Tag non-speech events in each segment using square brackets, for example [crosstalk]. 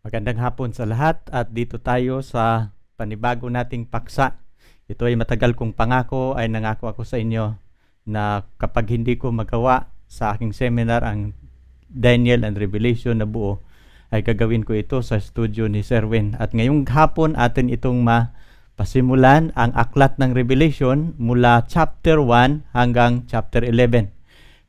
Magandang hapon sa lahat at dito tayo sa panibago nating paksa. Ito ay matagal kong pangako ay nangako ako sa inyo na kapag hindi ko magawa sa aking seminar ang Daniel and Revelation na buo ay gagawin ko ito sa studio ni Serwin. At ngayong hapon atin itong mapasimulan ang aklat ng Revelation mula chapter 1 hanggang chapter 11.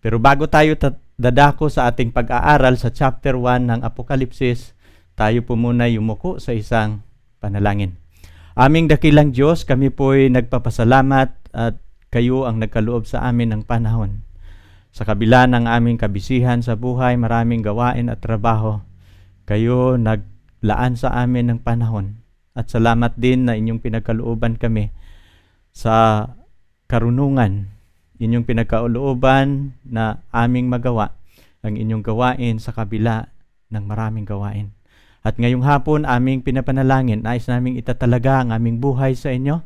Pero bago tayo dadako sa ating pag-aaral sa chapter 1 ng Apokalipsis, tayo po muna yumuko sa isang panalangin. Aming dakilang Diyos, kami po'y nagpapasalamat at kayo ang nagkaloob sa amin ng panahon. Sa kabila ng aming kabisihan sa buhay, maraming gawain at trabaho, kayo naglaan sa amin ng panahon. At salamat din na inyong pinagkalooban kami sa karunungan, inyong pinagkalooban na aming magawa ang inyong gawain sa kabila ng maraming gawain. At ngayong hapon, aming pinapanalangin, nais naming itatalaga ang aming buhay sa inyo.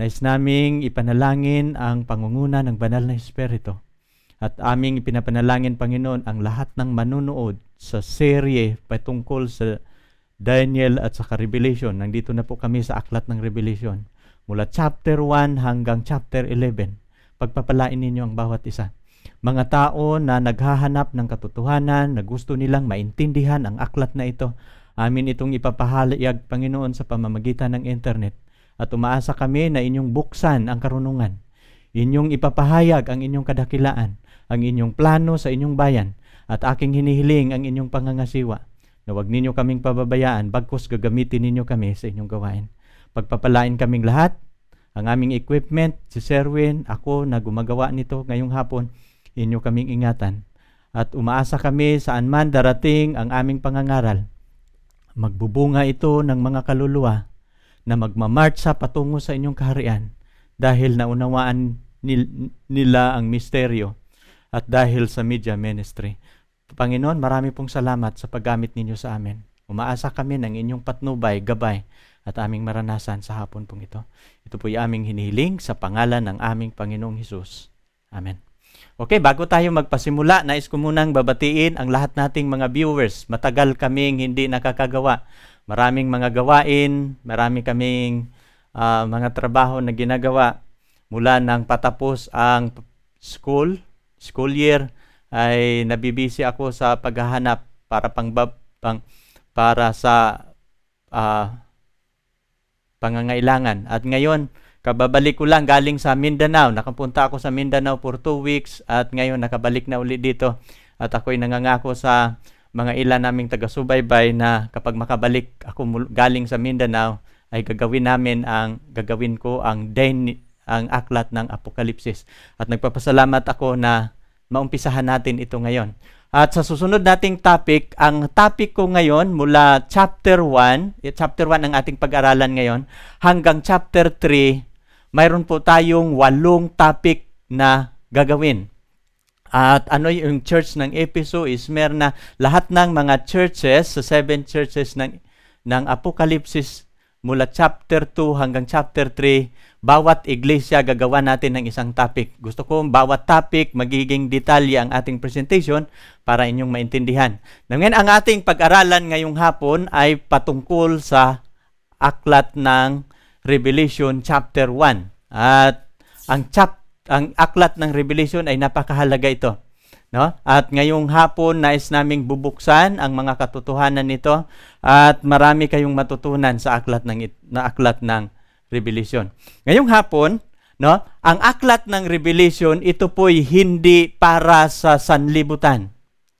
Nais naming ipanalangin ang pangunguna ng banal na Espiritu. At aming pinapanalangin, Panginoon, ang lahat ng manunood sa serye patungkol sa Daniel at sa Revelation. Nandito na po kami sa Aklat ng Revelation. Mula chapter 1 hanggang chapter 11. Pagpapalain ninyo ang bawat isa mga tao na naghahanap ng katotohanan, na gusto nilang maintindihan ang aklat na ito. Amin itong ipapahalayag, Panginoon, sa pamamagitan ng internet. At umaasa kami na inyong buksan ang karunungan. Inyong ipapahayag ang inyong kadakilaan, ang inyong plano sa inyong bayan, at aking hinihiling ang inyong pangangasiwa na huwag ninyo kaming pababayaan bagkus gagamitin ninyo kami sa inyong gawain. Pagpapalain kaming lahat, ang aming equipment, si Serwin, ako na gumagawa nito ngayong hapon, Inyo kaming ingatan. At umaasa kami saan man darating ang aming pangangaral. Magbubunga ito ng mga kaluluwa na magmamartsa patungo sa inyong kaharian dahil naunawaan nila ang misteryo at dahil sa media ministry. Panginoon, marami pong salamat sa paggamit ninyo sa amin. Umaasa kami ng inyong patnubay, gabay, at aming maranasan sa hapon pong ito. Ito po'y aming hinihiling sa pangalan ng aming Panginoong Hesus. Amen. Okay, bago tayo magpasimula, nais ko munang babatiin ang lahat nating mga viewers. Matagal kaming hindi nakakagawa. Maraming mga gawain, marami kaming uh, mga trabaho na ginagawa mula nang patapos ang school, school year ay nabibisi ako sa paghahanap para pang, pang para sa uh, pangangailangan. At ngayon, Kababalik ko lang galing sa Mindanao. Nakapunta ako sa Mindanao for 2 weeks at ngayon nakabalik na ulit dito. At ako'y nangangako sa mga ilan naming taga-subaybay na kapag makabalik ako galing sa Mindanao ay gagawin namin ang gagawin ko ang den ang aklat ng Apokalipsis. At nagpapasalamat ako na maumpisahan natin ito ngayon. At sa susunod nating topic, ang topic ko ngayon mula chapter 1, eh, chapter 1 ang ating pag-aralan ngayon, hanggang chapter 3 mayroon po tayong walong topic na gagawin. At ano yung church ng Episo is meron na lahat ng mga churches, sa seven churches ng, ng Apokalipsis mula chapter 2 hanggang chapter 3, bawat iglesia gagawa natin ng isang topic. Gusto ko bawat topic magiging detalye ang ating presentation para inyong maintindihan. Ngayon, ang ating pag-aralan ngayong hapon ay patungkol sa aklat ng Revelation chapter 1. At ang chap ang aklat ng Revelation ay napakahalaga ito. No? At ngayong hapon nais naming bubuksan ang mga katotohanan nito at marami kayong matutunan sa aklat ng na aklat ng Revelation. Ngayong hapon, no, ang aklat ng Revelation ito po'y hindi para sa sanlibutan.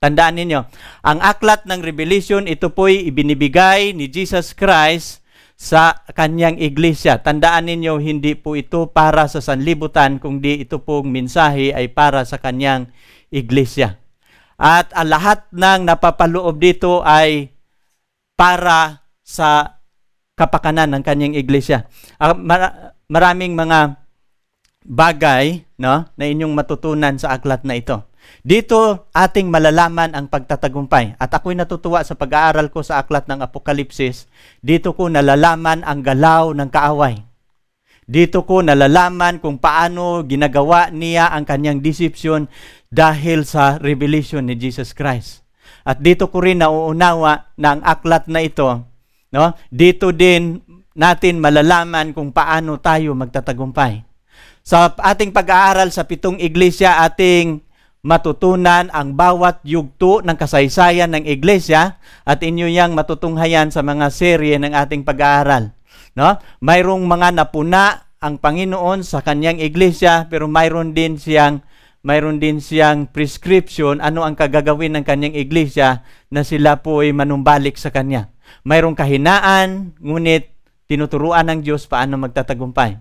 Tandaan ninyo, ang aklat ng Revelation ito po'y ibinibigay ni Jesus Christ sa kanyang iglesia. Tandaan ninyo, hindi po ito para sa sanlibutan, kundi ito pong mensahe ay para sa kanyang iglesia. At ang lahat ng napapaloob dito ay para sa kapakanan ng kanyang iglesia. Ah, Mar- maraming mga bagay no, na inyong matutunan sa aklat na ito. Dito ating malalaman ang pagtatagumpay. At ako'y natutuwa sa pag-aaral ko sa aklat ng Apokalipsis, dito ko nalalaman ang galaw ng kaaway. Dito ko nalalaman kung paano ginagawa niya ang kanyang deception dahil sa revelation ni Jesus Christ. At dito ko rin nauunawa na ang aklat na ito, no? dito din natin malalaman kung paano tayo magtatagumpay. Sa ating pag-aaral sa pitong iglesia, ating matutunan ang bawat yugto ng kasaysayan ng iglesia at inyo yang matutunghayan sa mga serye ng ating pag-aaral. No? Mayroong mga napuna ang Panginoon sa kanyang iglesia pero mayroon din siyang mayroon din siyang prescription ano ang kagagawin ng kanyang iglesia na sila po ay manumbalik sa kanya. Mayroong kahinaan, ngunit tinuturuan ng Diyos paano magtatagumpay.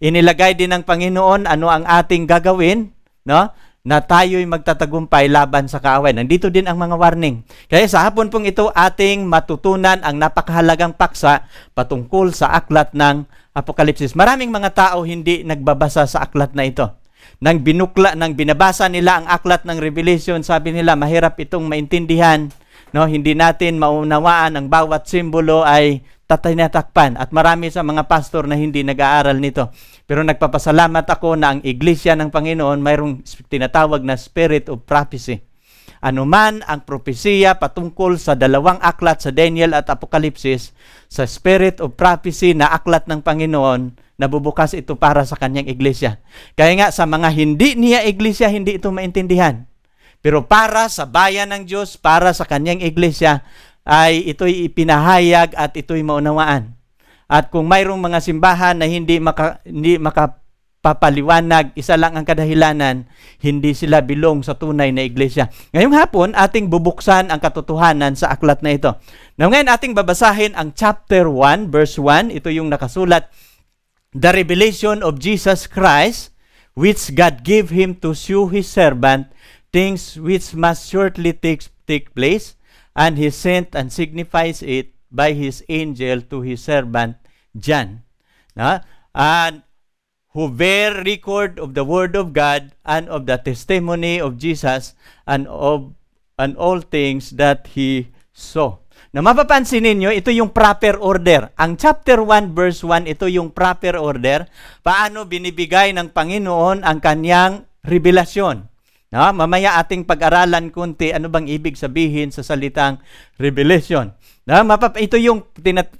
Inilagay din ng Panginoon ano ang ating gagawin, no? na tayo'y magtatagumpay laban sa kaaway. Nandito din ang mga warning. Kaya sa hapon pong ito ating matutunan ang napakahalagang paksa patungkol sa aklat ng Apokalipsis. Maraming mga tao hindi nagbabasa sa aklat na ito. Nang binukla, nang binabasa nila ang aklat ng Revelation, sabi nila mahirap itong maintindihan. No, hindi natin maunawaan ang bawat simbolo ay tatinatakpan at marami sa mga pastor na hindi nag-aaral nito. Pero nagpapasalamat ako na ang iglesia ng Panginoon mayroong tinatawag na spirit of prophecy. Anuman ang propesiya patungkol sa dalawang aklat sa Daniel at Apokalipsis, sa spirit of prophecy na aklat ng Panginoon, nabubukas ito para sa kanyang iglesia. Kaya nga sa mga hindi niya iglesia, hindi ito maintindihan. Pero para sa bayan ng Diyos, para sa kanyang iglesia, ay ito'y ipinahayag at ito'y maunawaan. At kung mayroong mga simbahan na hindi, maka, hindi makapapaliwanag, isa lang ang kadahilanan, hindi sila bilong sa tunay na iglesia. Ngayong hapon, ating bubuksan ang katotohanan sa aklat na ito. Now, ngayon ating babasahin ang chapter 1, verse 1. Ito yung nakasulat, The revelation of Jesus Christ, which God gave him to show his servant, things which must shortly take, take place, and he sent and signifies it by his angel to his servant John. Na? And who bear record of the word of God and of the testimony of Jesus and of and all things that he saw. Na mapapansin ninyo, ito yung proper order. Ang chapter 1 verse 1, ito yung proper order. Paano binibigay ng Panginoon ang kanyang revelasyon. No? Mamaya ating pag-aralan kunti ano bang ibig sabihin sa salitang revelation. No? Mapap ito yung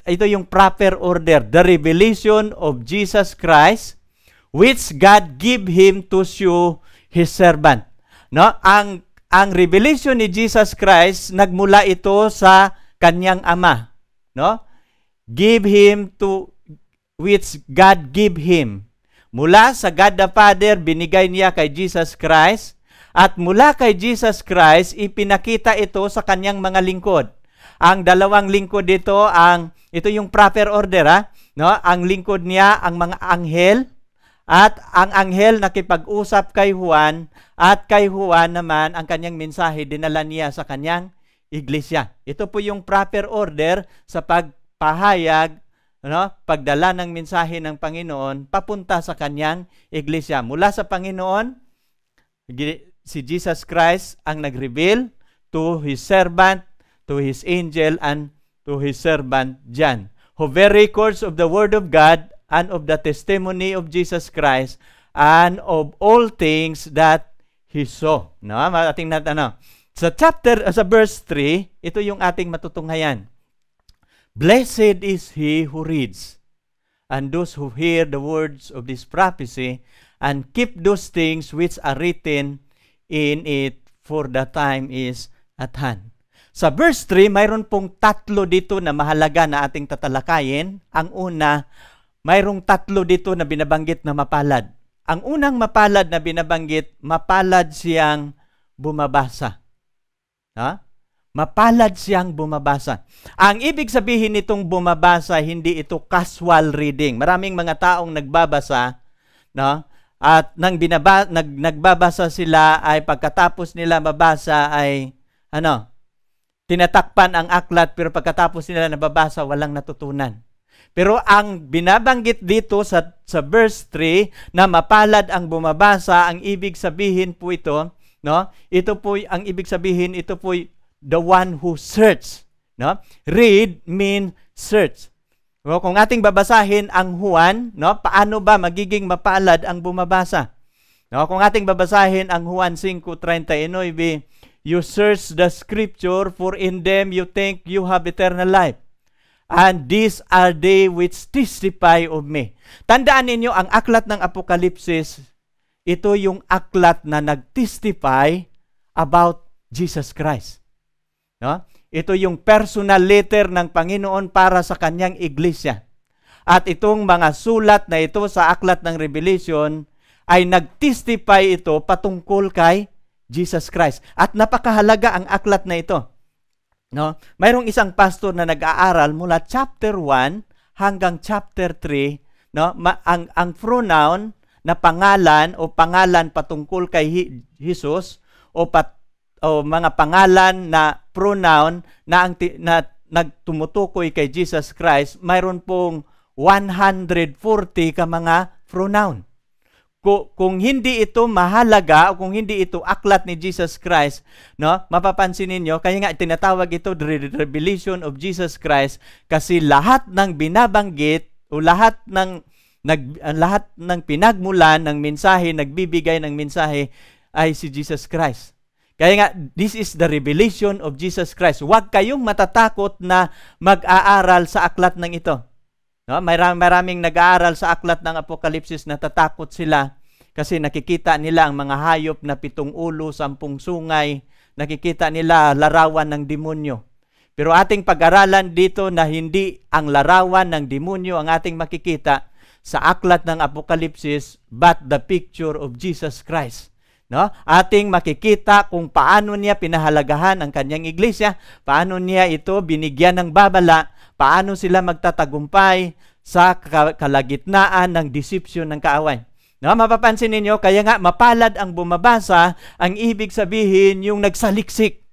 ito yung proper order, the revelation of Jesus Christ which God give him to show his servant. No? Ang ang revelation ni Jesus Christ nagmula ito sa kanyang ama, no? Give him to which God give him. Mula sa God the Father binigay niya kay Jesus Christ at mula kay Jesus Christ, ipinakita ito sa kanyang mga lingkod. Ang dalawang lingkod dito, ang, ito yung proper order, ha? No? Ang lingkod niya, ang mga anghel, at ang anghel nakipag-usap kay Juan at kay Juan naman ang kanyang mensahe dinala niya sa kanyang iglesia. Ito po yung proper order sa pagpahayag, no, pagdala ng mensahe ng Panginoon papunta sa kanyang iglesia. Mula sa Panginoon, si Jesus Christ ang nag-reveal to his servant, to his angel, and to his servant John, who bear records of the Word of God and of the testimony of Jesus Christ and of all things that he saw. No, ating nat ano. Sa chapter sa verse 3, ito yung ating matutunghayan. Blessed is he who reads and those who hear the words of this prophecy and keep those things which are written in it for the time is at hand. Sa verse 3, mayroon pong tatlo dito na mahalaga na ating tatalakayin. Ang una, mayroong tatlo dito na binabanggit na mapalad. Ang unang mapalad na binabanggit, mapalad siyang bumabasa. Ha? Mapalad siyang bumabasa. Ang ibig sabihin nitong bumabasa, hindi ito casual reading. Maraming mga taong nagbabasa, no? At nang binaba, nag, nagbabasa sila ay pagkatapos nila mabasa ay ano, tinatakpan ang aklat pero pagkatapos nila nababasa walang natutunan. Pero ang binabanggit dito sa, sa verse 3 na mapalad ang bumabasa, ang ibig sabihin po ito, no? Ito po ang ibig sabihin, ito po the one who search, no? Read mean search. No, kung ating babasahin ang Juan, no, paano ba magiging mapalad ang bumabasa? No, kung ating babasahin ang Juan 5:39, you search the scripture for in them you think you have eternal life. And these are they which testify of me. Tandaan ninyo ang aklat ng Apokalipsis, ito yung aklat na nagtestify about Jesus Christ. No? Ito yung personal letter ng Panginoon para sa kanyang iglesia. At itong mga sulat na ito sa aklat ng Revelation ay nagtestify ito patungkol kay Jesus Christ. At napakahalaga ang aklat na ito. No? Mayroong isang pastor na nag-aaral mula chapter 1 hanggang chapter 3, no? Ma- ang ang pronoun na pangalan o pangalan patungkol kay Hesus o pat- o mga pangalan na pronoun na, ang, na nagtumutukoy kay Jesus Christ, mayroon pong 140 ka mga pronoun. Kung, hindi ito mahalaga o kung hindi ito aklat ni Jesus Christ, no? Mapapansin ninyo, kaya nga tinatawag ito the revelation of Jesus Christ kasi lahat ng binabanggit o lahat ng nag lahat ng pinagmulan ng mensahe, nagbibigay ng mensahe ay si Jesus Christ. Kaya nga, this is the revelation of Jesus Christ. Huwag kayong matatakot na mag-aaral sa aklat ng ito. No? Maraming, maraming nag-aaral sa aklat ng Apokalipsis na tatakot sila kasi nakikita nila ang mga hayop na pitong ulo, sampung sungay, nakikita nila larawan ng demonyo. Pero ating pag-aralan dito na hindi ang larawan ng demonyo ang ating makikita sa aklat ng Apokalipsis, but the picture of Jesus Christ No? Ating makikita kung paano niya pinahalagahan ang kanyang iglesia, paano niya ito binigyan ng babala, paano sila magtatagumpay sa kalagitnaan ng deception ng kaaway. No, mapapansin ninyo, kaya nga mapalad ang bumabasa, ang ibig sabihin yung nagsaliksik.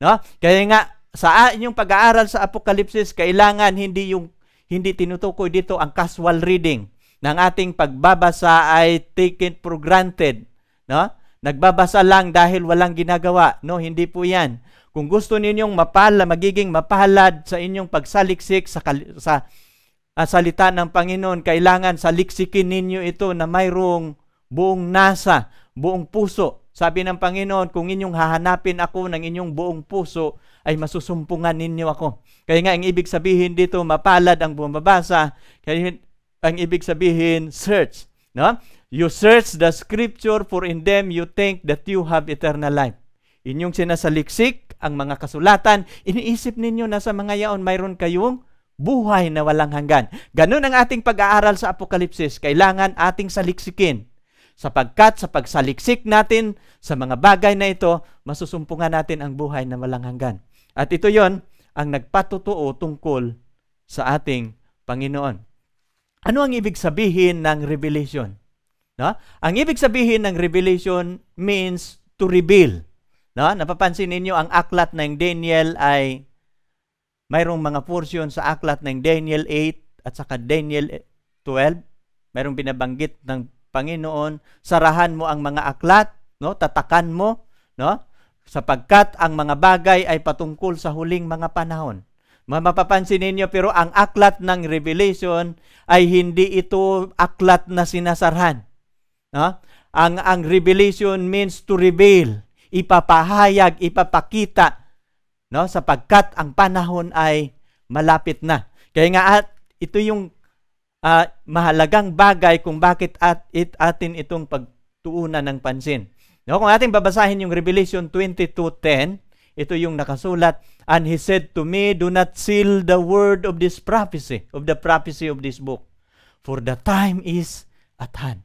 No? Kaya nga sa inyong pag-aaral sa Apokalipsis, kailangan hindi yung hindi tinutukoy dito ang casual reading ng ating pagbabasa ay taken for granted, no? Nagbabasa lang dahil walang ginagawa. No, hindi po yan. Kung gusto ninyong mapala, magiging mapahalad sa inyong pagsaliksik sa, sa uh, salita ng Panginoon, kailangan saliksikin ninyo ito na mayroong buong nasa, buong puso. Sabi ng Panginoon, kung inyong hahanapin ako ng inyong buong puso, ay masusumpungan ninyo ako. Kaya nga, ang ibig sabihin dito, mapalad ang bumabasa. Kaya ang ibig sabihin, search No? You search the scripture for in them you think that you have eternal life. Inyong sinasaliksik ang mga kasulatan, iniisip ninyo na sa mga yaon mayroon kayong buhay na walang hanggan. Ganun ang ating pag-aaral sa Apokalipsis. Kailangan ating saliksikin. Sapagkat sa pagsaliksik natin sa mga bagay na ito, masusumpungan natin ang buhay na walang hanggan. At ito yon ang nagpatutuo tungkol sa ating Panginoon. Ano ang ibig sabihin ng revelation? No? Ang ibig sabihin ng revelation means to reveal. No? Napapansin ninyo ang aklat ng Daniel ay mayroong mga portion sa aklat ng Daniel 8 at saka Daniel 12. Mayroong binabanggit ng Panginoon, sarahan mo ang mga aklat, no? Tatakan mo, no? Sapagkat ang mga bagay ay patungkol sa huling mga panahon. Mapapansin ninyo pero ang aklat ng Revelation ay hindi ito aklat na sinasarhan. No? Ang ang revelation means to reveal, ipapahayag, ipapakita no sapagkat ang panahon ay malapit na. Kaya nga at ito yung uh, mahalagang bagay kung bakit at it atin itong pagtuunan ng pansin. No, kung ating babasahin yung Revelation 22:10, ito yung nakasulat. And he said to me, Do not seal the word of this prophecy, of the prophecy of this book, for the time is at hand.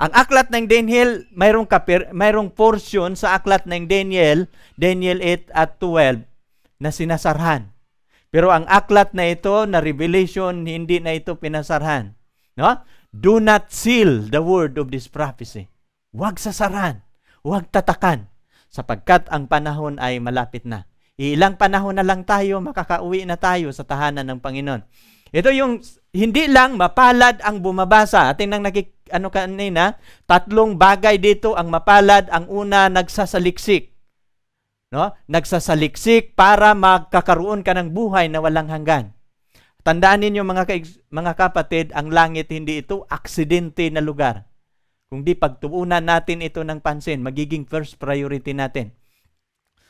Ang aklat ng Daniel, mayroong, kapir, mayroong portion sa aklat ng Daniel, Daniel 8 at 12, na sinasarhan. Pero ang aklat na ito, na Revelation, hindi na ito pinasarhan. No? Do not seal the word of this prophecy. Huwag sasaran. Huwag tatakan sapagkat ang panahon ay malapit na. Ilang panahon na lang tayo, makakauwi na tayo sa tahanan ng Panginoon. Ito yung hindi lang mapalad ang bumabasa. Atin nang nakik ano kanina, tatlong bagay dito ang mapalad. Ang una, nagsasaliksik. No? Nagsasaliksik para magkakaroon ka ng buhay na walang hanggan. Tandaan ninyo mga, ka- mga kapatid, ang langit hindi ito aksidente na lugar. Kung di pagtuunan natin ito ng pansin, magiging first priority natin.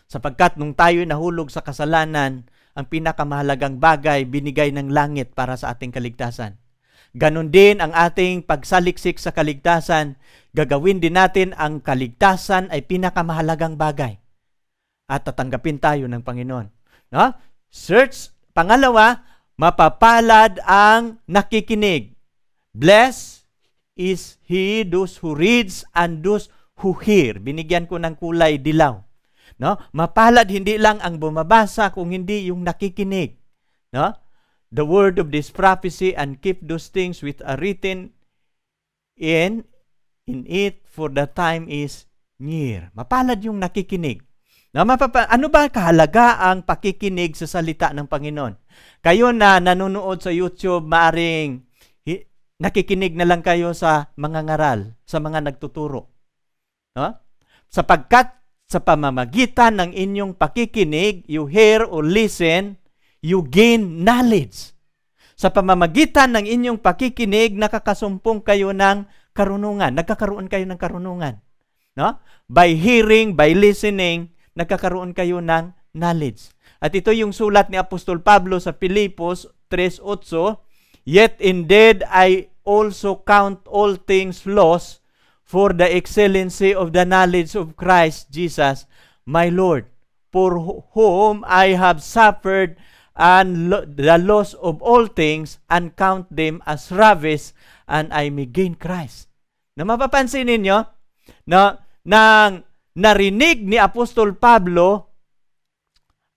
Sapagkat nung tayo nahulog sa kasalanan, ang pinakamahalagang bagay binigay ng langit para sa ating kaligtasan. Ganon din ang ating pagsaliksik sa kaligtasan. Gagawin din natin ang kaligtasan ay pinakamahalagang bagay. At tatanggapin tayo ng Panginoon. No? Search, pangalawa, mapapalad ang nakikinig. Bless is he, those who reads, and those who hear. Binigyan ko ng kulay dilaw. No? Mapalad hindi lang ang bumabasa kung hindi yung nakikinig. No? The word of this prophecy and keep those things which are written in in it for the time is near. Mapalad yung nakikinig. No, mapapa- ano ba kahalaga ang pakikinig sa salita ng Panginoon? Kayo na nanonood sa YouTube, maaring nakikinig na lang kayo sa mga ngaral, sa mga nagtuturo. No? Sapagkat sa pamamagitan ng inyong pakikinig, you hear or listen, you gain knowledge. Sa pamamagitan ng inyong pakikinig, nakakasumpong kayo ng karunungan, nagkakaroon kayo ng karunungan. No? By hearing, by listening, nagkakaroon kayo ng knowledge. At ito yung sulat ni Apostol Pablo sa Pilipos 3.8, Yet indeed I also count all things loss for the excellency of the knowledge of Christ Jesus my Lord, for whom I have suffered and lo- the loss of all things and count them as rubbish and I may gain Christ. Na mapapansin ninyo na nang narinig ni Apostol Pablo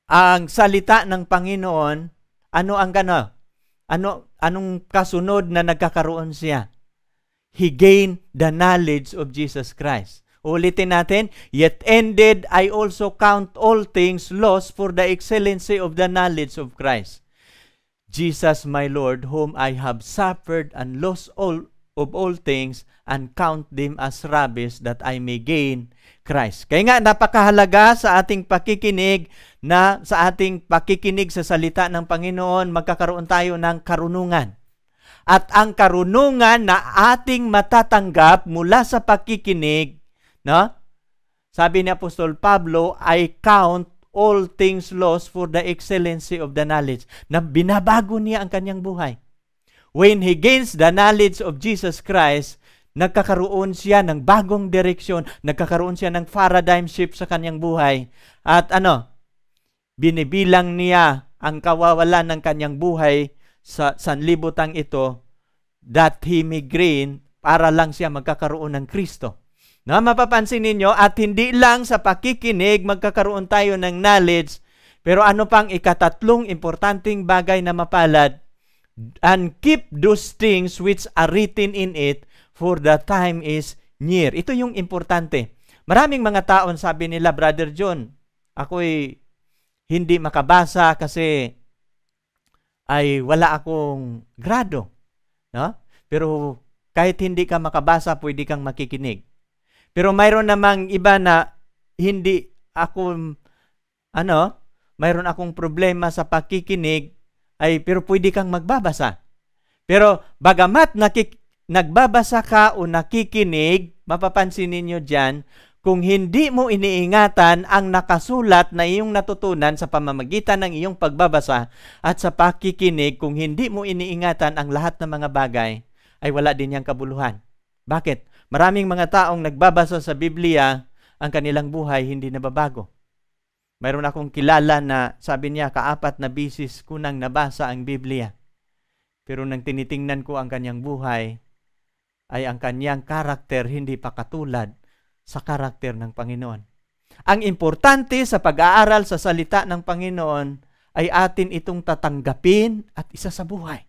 ang salita ng Panginoon, ano ang gano? Ano anong kasunod na nagkakaroon siya? He gained the knowledge of Jesus Christ. Ulitin natin, Yet ended I also count all things lost for the excellency of the knowledge of Christ. Jesus my Lord, whom I have suffered and lost all of all things and count them as rubbish that I may gain Christ. Kaya nga napakahalaga sa ating pakikinig na sa ating pakikinig sa salita ng Panginoon magkakaroon tayo ng karunungan. At ang karunungan na ating matatanggap mula sa pakikinig, no? Sabi ni Apostol Pablo, I count all things lost for the excellency of the knowledge. Na binabago niya ang kanyang buhay. When he gains the knowledge of Jesus Christ, nagkakaroon siya ng bagong direksyon, nagkakaroon siya ng paradigm shift sa kanyang buhay. At ano, binibilang niya ang kawawalan ng kanyang buhay sa sanlibutang ito that he may gain para lang siya magkakaroon ng Kristo. Na mapapansin ninyo at hindi lang sa pakikinig magkakaroon tayo ng knowledge pero ano pang ikatatlong importanteng bagay na mapalad and keep those things which are written in it for the time is near. Ito yung importante. Maraming mga taon sabi nila, Brother John, ako'y hindi makabasa kasi ay wala akong grado. No? Pero kahit hindi ka makabasa, pwede kang makikinig. Pero mayroon namang iba na hindi ako ano, mayroon akong problema sa pakikinig ay pero pwede kang magbabasa. Pero bagamat nakik nagbabasa ka o nakikinig, mapapansin ninyo dyan, kung hindi mo iniingatan ang nakasulat na iyong natutunan sa pamamagitan ng iyong pagbabasa at sa pakikinig, kung hindi mo iniingatan ang lahat ng mga bagay, ay wala din yang kabuluhan. Bakit? Maraming mga taong nagbabasa sa Biblia, ang kanilang buhay hindi nababago. Mayroon akong kilala na sabi niya, kaapat na bisis ko nang nabasa ang Biblia. Pero nang tinitingnan ko ang kanyang buhay, ay ang kanyang karakter hindi pa katulad sa karakter ng Panginoon. Ang importante sa pag-aaral sa salita ng Panginoon ay atin itong tatanggapin at isa sa buhay.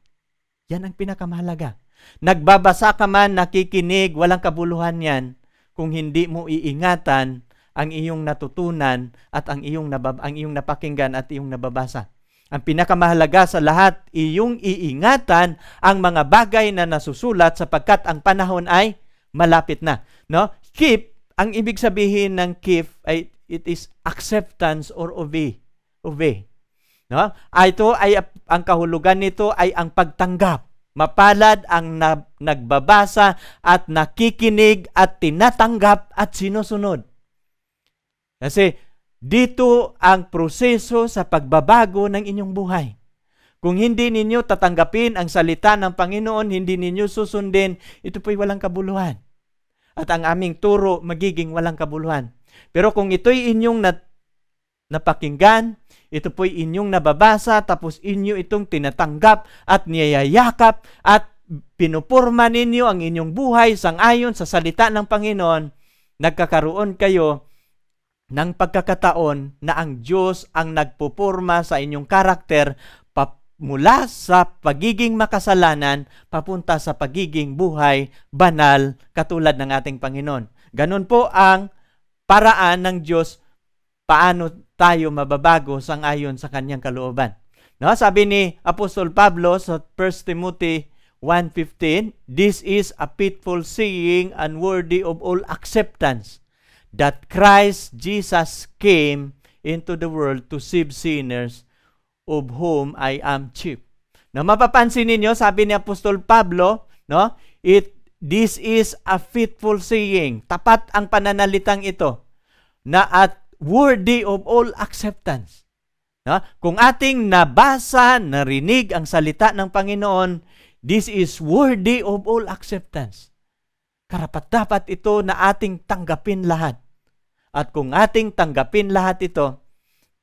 Yan ang pinakamahalaga. Nagbabasa ka man, nakikinig, walang kabuluhan yan kung hindi mo iingatan ang iyong natutunan at ang iyong, nabab- ang iyong napakinggan at iyong nababasa. Ang pinakamahalaga sa lahat, iyong iingatan ang mga bagay na nasusulat sapagkat ang panahon ay malapit na. No? Keep, ang ibig sabihin ng keep ay it is acceptance or obey. Obey. No? Ito ay ang kahulugan nito ay ang pagtanggap. Mapalad ang na, nagbabasa at nakikinig at tinatanggap at sinusunod. Kasi dito ang proseso sa pagbabago ng inyong buhay. Kung hindi ninyo tatanggapin ang salita ng Panginoon, hindi ninyo susundin, ito po'y walang kabuluhan. At ang aming turo magiging walang kabuluhan. Pero kung ito'y inyong nat- napakinggan, ito po'y inyong nababasa, tapos inyo itong tinatanggap at niyayakap at pinupurma ninyo ang inyong buhay sangayon sa salita ng Panginoon, nagkakaroon kayo ng pagkakataon na ang Diyos ang nagpupurma sa inyong karakter mula sa pagiging makasalanan papunta sa pagiging buhay banal katulad ng ating Panginoon. Ganun po ang paraan ng Diyos paano tayo mababago sangayon sa kanyang kalooban. No, sabi ni Apostol Pablo sa 1 Timothy 1.15, This is a pitiful seeing unworthy of all acceptance that Christ Jesus came into the world to save sinners of whom I am chief. Na mapapansin ninyo, sabi ni Apostol Pablo, no? It this is a fitful saying. Tapat ang pananalitang ito na at worthy of all acceptance. No? Kung ating nabasa, narinig ang salita ng Panginoon, this is worthy of all acceptance. Karapat dapat ito na ating tanggapin lahat. At kung ating tanggapin lahat ito,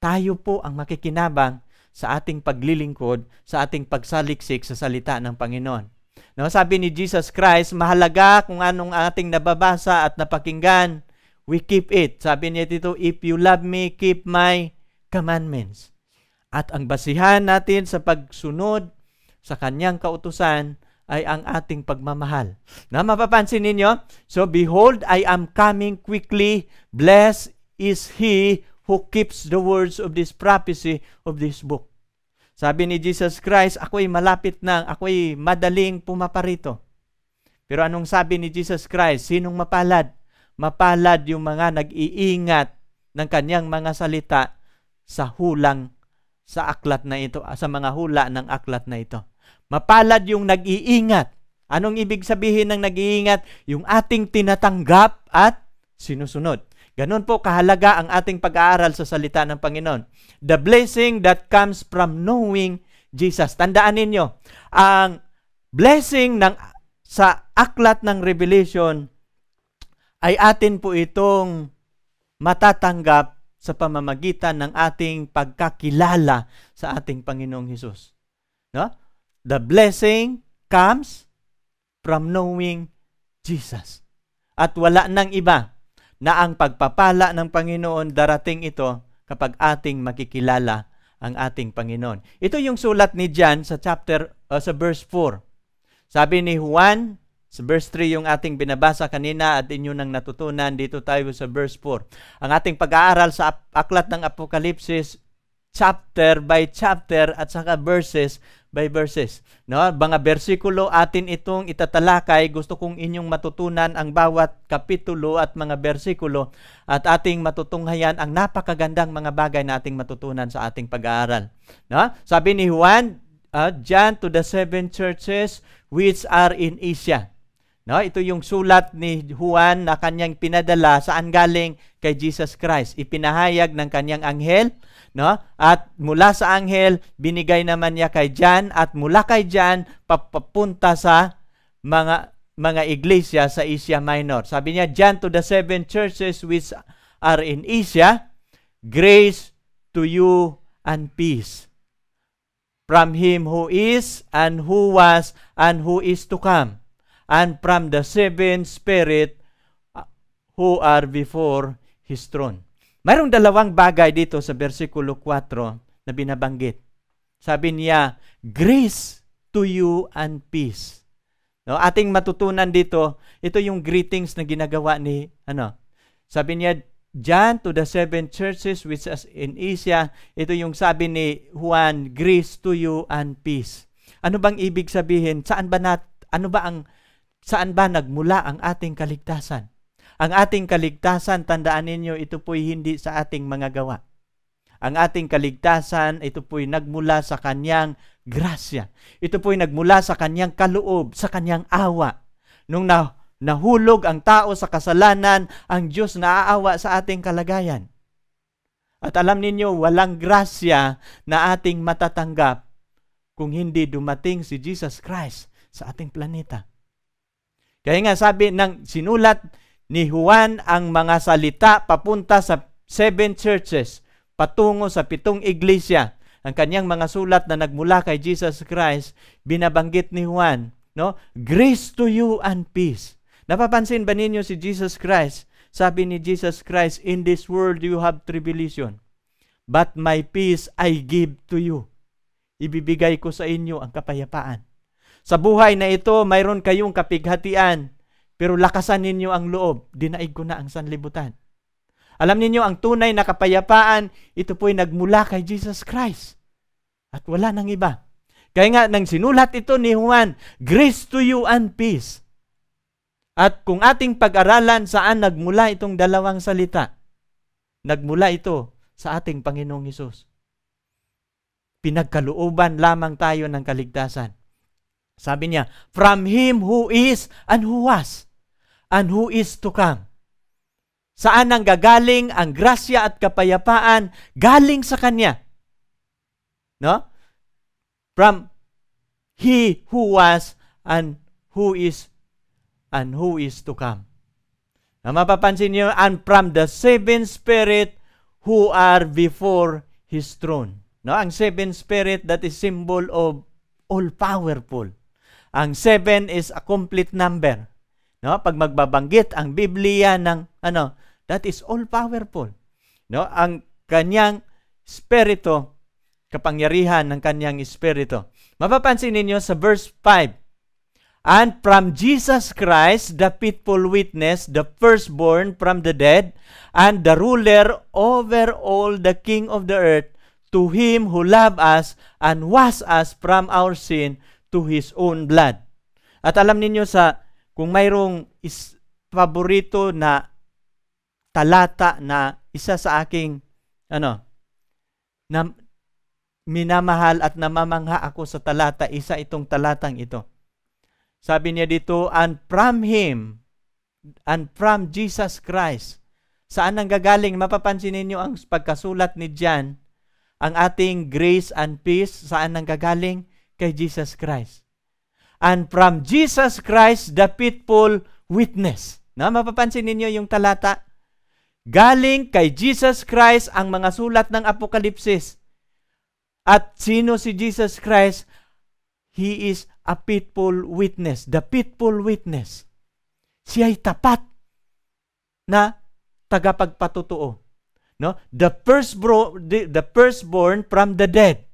tayo po ang makikinabang sa ating paglilingkod, sa ating pagsaliksik sa salita ng Panginoon. No, sabi ni Jesus Christ, mahalaga kung anong ating nababasa at napakinggan, we keep it. Sabi niya dito, if you love me, keep my commandments. At ang basihan natin sa pagsunod sa kanyang kautusan ay ang ating pagmamahal. Na mapapansin ninyo? So, behold, I am coming quickly. Blessed is he who keeps the words of this prophecy of this book. Sabi ni Jesus Christ, ako'y malapit na, ako'y madaling pumaparito. Pero anong sabi ni Jesus Christ? Sinong mapalad? Mapalad yung mga nag-iingat ng kanyang mga salita sa hulang sa aklat na ito, sa mga hula ng aklat na ito. Mapalad yung nag-iingat. Anong ibig sabihin ng nag-iingat? Yung ating tinatanggap at sinusunod. Ganun po kahalaga ang ating pag-aaral sa salita ng Panginoon. The blessing that comes from knowing Jesus. Tandaan ninyo, ang blessing ng sa aklat ng Revelation ay atin po itong matatanggap sa pamamagitan ng ating pagkakilala sa ating Panginoong Hesus. No? The blessing comes from knowing Jesus. At wala nang iba na ang pagpapala ng Panginoon darating ito kapag ating makikilala ang ating Panginoon. Ito yung sulat ni John sa chapter uh, sa verse 4. Sabi ni Juan sa verse 3 yung ating binabasa kanina at inyo nang natutunan dito tayo sa verse 4. Ang ating pag-aaral sa aklat ng Apokalipsis chapter by chapter at saka verses by verses. No, mga bersikulo atin itong itatalakay, gusto kong inyong matutunan ang bawat kapitulo at mga bersikulo at ating matutunghayan ang napakagandang mga bagay na ating matutunan sa ating pag-aaral. No? Sabi ni Juan, uh, ah, John to the seven churches which are in Asia. No, ito yung sulat ni Juan na kanyang pinadala saan galing kay Jesus Christ. Ipinahayag ng kanyang anghel, no? At mula sa anghel binigay naman niya kay John at mula kay John papapunta sa mga mga iglesia sa Asia Minor. Sabi niya, John to the seven churches which are in Asia, grace to you and peace from him who is and who was and who is to come and from the seven spirit uh, who are before his throne. Mayroong dalawang bagay dito sa versikulo 4 na binabanggit. Sabi niya, grace to you and peace. No, ating matutunan dito, ito yung greetings na ginagawa ni ano. Sabi niya, John to the seven churches which is in Asia, ito yung sabi ni Juan, grace to you and peace. Ano bang ibig sabihin? Saan ba nat, ano ba ang Saan ba nagmula ang ating kaligtasan? Ang ating kaligtasan, tandaan ninyo, ito po'y hindi sa ating mga gawa. Ang ating kaligtasan, ito po'y nagmula sa kanyang grasya. Ito po'y nagmula sa kanyang kaloob, sa kanyang awa. Nung na, nahulog ang tao sa kasalanan, ang Diyos naaawa sa ating kalagayan. At alam ninyo, walang grasya na ating matatanggap kung hindi dumating si Jesus Christ sa ating planeta. Kaya nga sabi ng sinulat ni Juan ang mga salita papunta sa seven churches patungo sa pitong iglesia. Ang kanyang mga sulat na nagmula kay Jesus Christ, binabanggit ni Juan, no? Grace to you and peace. Napapansin ba ninyo si Jesus Christ? Sabi ni Jesus Christ, in this world you have tribulation, but my peace I give to you. Ibibigay ko sa inyo ang kapayapaan. Sa buhay na ito, mayroon kayong kapighatian, pero lakasan ninyo ang loob. Dinaig ko na ang sanlibutan. Alam ninyo, ang tunay na kapayapaan, ito po'y nagmula kay Jesus Christ. At wala nang iba. Kaya nga, nang sinulat ito ni Juan, Grace to you and peace. At kung ating pag-aralan saan nagmula itong dalawang salita, nagmula ito sa ating Panginoong Hesus. Pinagkalooban lamang tayo ng kaligtasan sabi niya, from Him who is and who was and who is to come. Saan ang gagaling ang grasya at kapayapaan? Galing sa Kanya. No? From He who was and who is and who is to come. Na mapapansin niyo, and from the seven spirit who are before His throne. No? Ang seven spirit that is symbol of all-powerful. Ang 7 is a complete number. No? Pag magbabanggit ang Biblia ng ano, that is all powerful. No? Ang kanyang espirito, kapangyarihan ng kanyang espirito. Mapapansin ninyo sa verse 5. And from Jesus Christ, the faithful witness, the firstborn from the dead, and the ruler over all the king of the earth, to him who loved us and washed us from our sin to his own blood. At alam ninyo sa kung mayroong is paborito na talata na isa sa aking ano na minamahal at namamangha ako sa talata, isa itong talatang ito. Sabi niya dito, and from him and from Jesus Christ. Saan ang gagaling? Mapapansin ninyo ang pagkasulat ni John, ang ating grace and peace, saan ang gagaling? kay Jesus Christ. And from Jesus Christ, the faithful witness. Na, mapapansin ninyo yung talata? Galing kay Jesus Christ ang mga sulat ng Apokalipsis. At sino si Jesus Christ? He is a faithful witness. The faithful witness. Siya ay tapat na tagapagpatotoo. No? The first bro, the, the firstborn from the dead.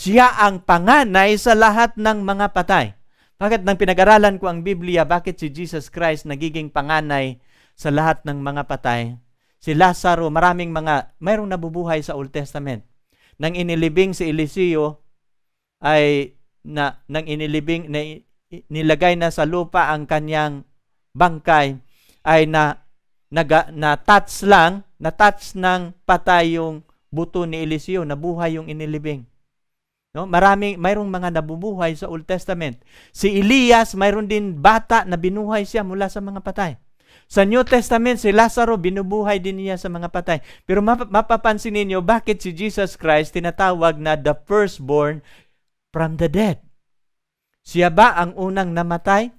Siya ang panganay sa lahat ng mga patay. Bakit nang pinag-aralan ko ang Biblia, bakit si Jesus Christ nagiging panganay sa lahat ng mga patay? Si Lazaro, maraming mga, mayroong nabubuhay sa Old Testament. Nang inilibing si Eliseo, ay na, nang inilibing, na, nilagay na sa lupa ang kanyang bangkay, ay na, naga, na-touch lang, na-touch ng patay yung buto ni Eliseo, nabuhay yung inilibing. No? Maraming mayroong mga nabubuhay sa Old Testament. Si Elias, mayroon din bata na binuhay siya mula sa mga patay. Sa New Testament, si Lazaro, binubuhay din niya sa mga patay. Pero map- mapapansin ninyo, bakit si Jesus Christ tinatawag na the firstborn from the dead? Siya ba ang unang namatay?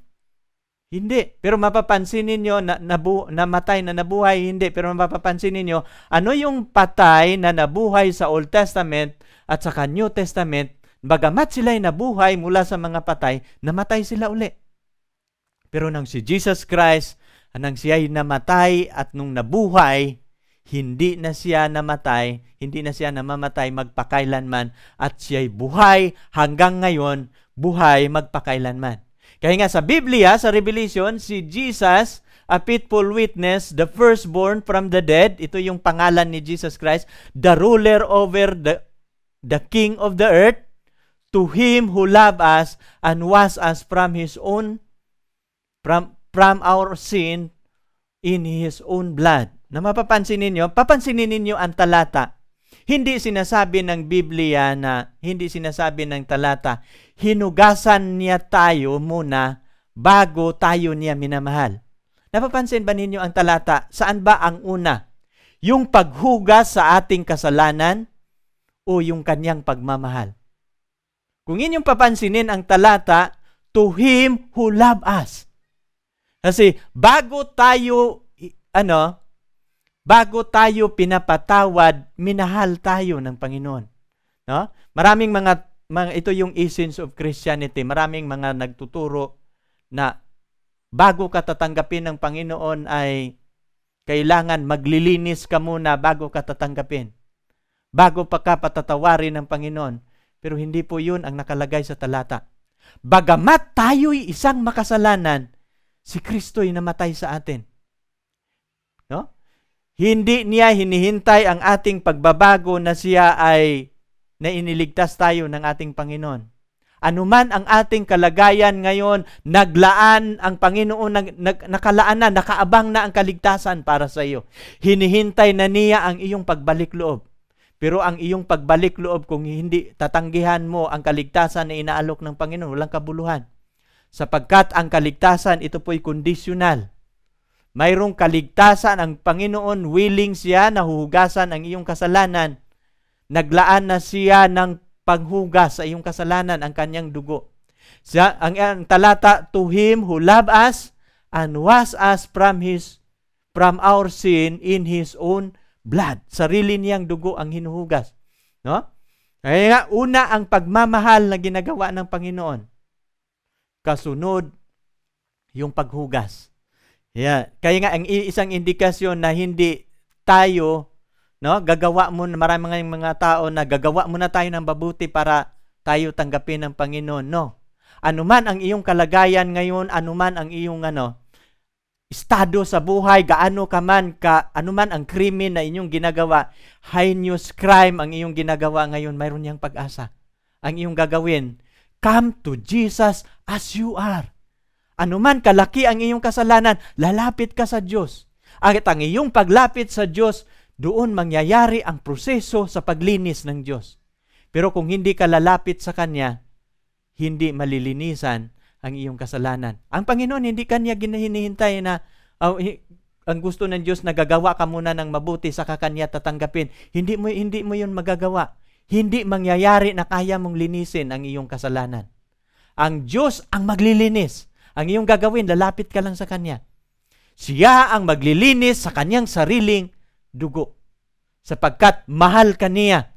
Hindi. Pero mapapansin ninyo na nabu- namatay na nabuhay, hindi. Pero mapapansin ninyo, ano yung patay na nabuhay sa Old Testament at saka New Testament, bagamat sila'y nabuhay mula sa mga patay, namatay sila uli. Pero nang si Jesus Christ, nang siya'y namatay at nung nabuhay, hindi na siya namatay, hindi na siya namamatay magpakailanman at siya'y buhay hanggang ngayon, buhay magpakailanman. Kaya nga sa Biblia, sa Revelation, si Jesus, a faithful witness, the firstborn from the dead, ito yung pangalan ni Jesus Christ, the ruler over the the King of the earth, to him who loved us and was us from his own from from our sin in his own blood. Na mapapansin ninyo, papansinin ninyo ang talata. Hindi sinasabi ng Biblia na, hindi sinasabi ng talata, hinugasan niya tayo muna bago tayo niya minamahal. Napapansin ba ninyo ang talata? Saan ba ang una? Yung paghugas sa ating kasalanan o yung kanyang pagmamahal. Kung inyong papansinin ang talata, to him who love us. Kasi bago tayo ano, bago tayo pinapatawad, minahal tayo ng Panginoon. No? Maraming mga, mga ito yung essence of Christianity. Maraming mga nagtuturo na bago ka tatanggapin ng Panginoon ay kailangan maglilinis ka muna bago ka tatanggapin bago pa ka patatawarin ng Panginoon. Pero hindi po yun ang nakalagay sa talata. Bagamat tayo'y isang makasalanan, si Kristo'y namatay sa atin. No? Hindi niya hinihintay ang ating pagbabago na siya ay nainiligtas tayo ng ating Panginoon. Anuman ang ating kalagayan ngayon, naglaan ang Panginoon, nag, nag, nakalaan na, nakaabang na ang kaligtasan para sa iyo. Hinihintay na niya ang iyong pagbalik loob. Pero ang iyong pagbalik loob kung hindi tatanggihan mo ang kaligtasan na inaalok ng Panginoon, walang kabuluhan. Sapagkat ang kaligtasan, ito po'y conditional. Mayroong kaligtasan ang Panginoon, willing siya na huhugasan ang iyong kasalanan. Naglaan na siya ng paghugas sa iyong kasalanan ang kanyang dugo. Siya, ang, ang talata, to him who loved us and was us from his from our sin in his own blood. Sarili niyang dugo ang hinuhugas. No? Kaya nga, una ang pagmamahal na ginagawa ng Panginoon. Kasunod, yung paghugas. Yeah. Kaya nga, ang isang indikasyon na hindi tayo, no, gagawa mo, marami mga mga tao na gagawa muna tayo ng mabuti para tayo tanggapin ng Panginoon. No. Anuman ang iyong kalagayan ngayon, anuman ang iyong ano, estado sa buhay, gaano ka man, ka, ano man ang krimen na inyong ginagawa, high news crime ang iyong ginagawa ngayon, mayroon niyang pag-asa. Ang iyong gagawin, come to Jesus as you are. Ano man kalaki ang iyong kasalanan, lalapit ka sa Diyos. At ang iyong paglapit sa Diyos, doon mangyayari ang proseso sa paglinis ng Diyos. Pero kung hindi ka lalapit sa Kanya, hindi malilinisan ang iyong kasalanan. Ang Panginoon, hindi kanya ginahinihintay na oh, ang gusto ng Diyos na gagawa ka muna ng mabuti sa kakanya tatanggapin. Hindi mo hindi mo 'yun magagawa. Hindi mangyayari na kaya mong linisin ang iyong kasalanan. Ang Diyos ang maglilinis. Ang iyong gagawin, lalapit ka lang sa kanya. Siya ang maglilinis sa kanyang sariling dugo. Sapagkat mahal ka niya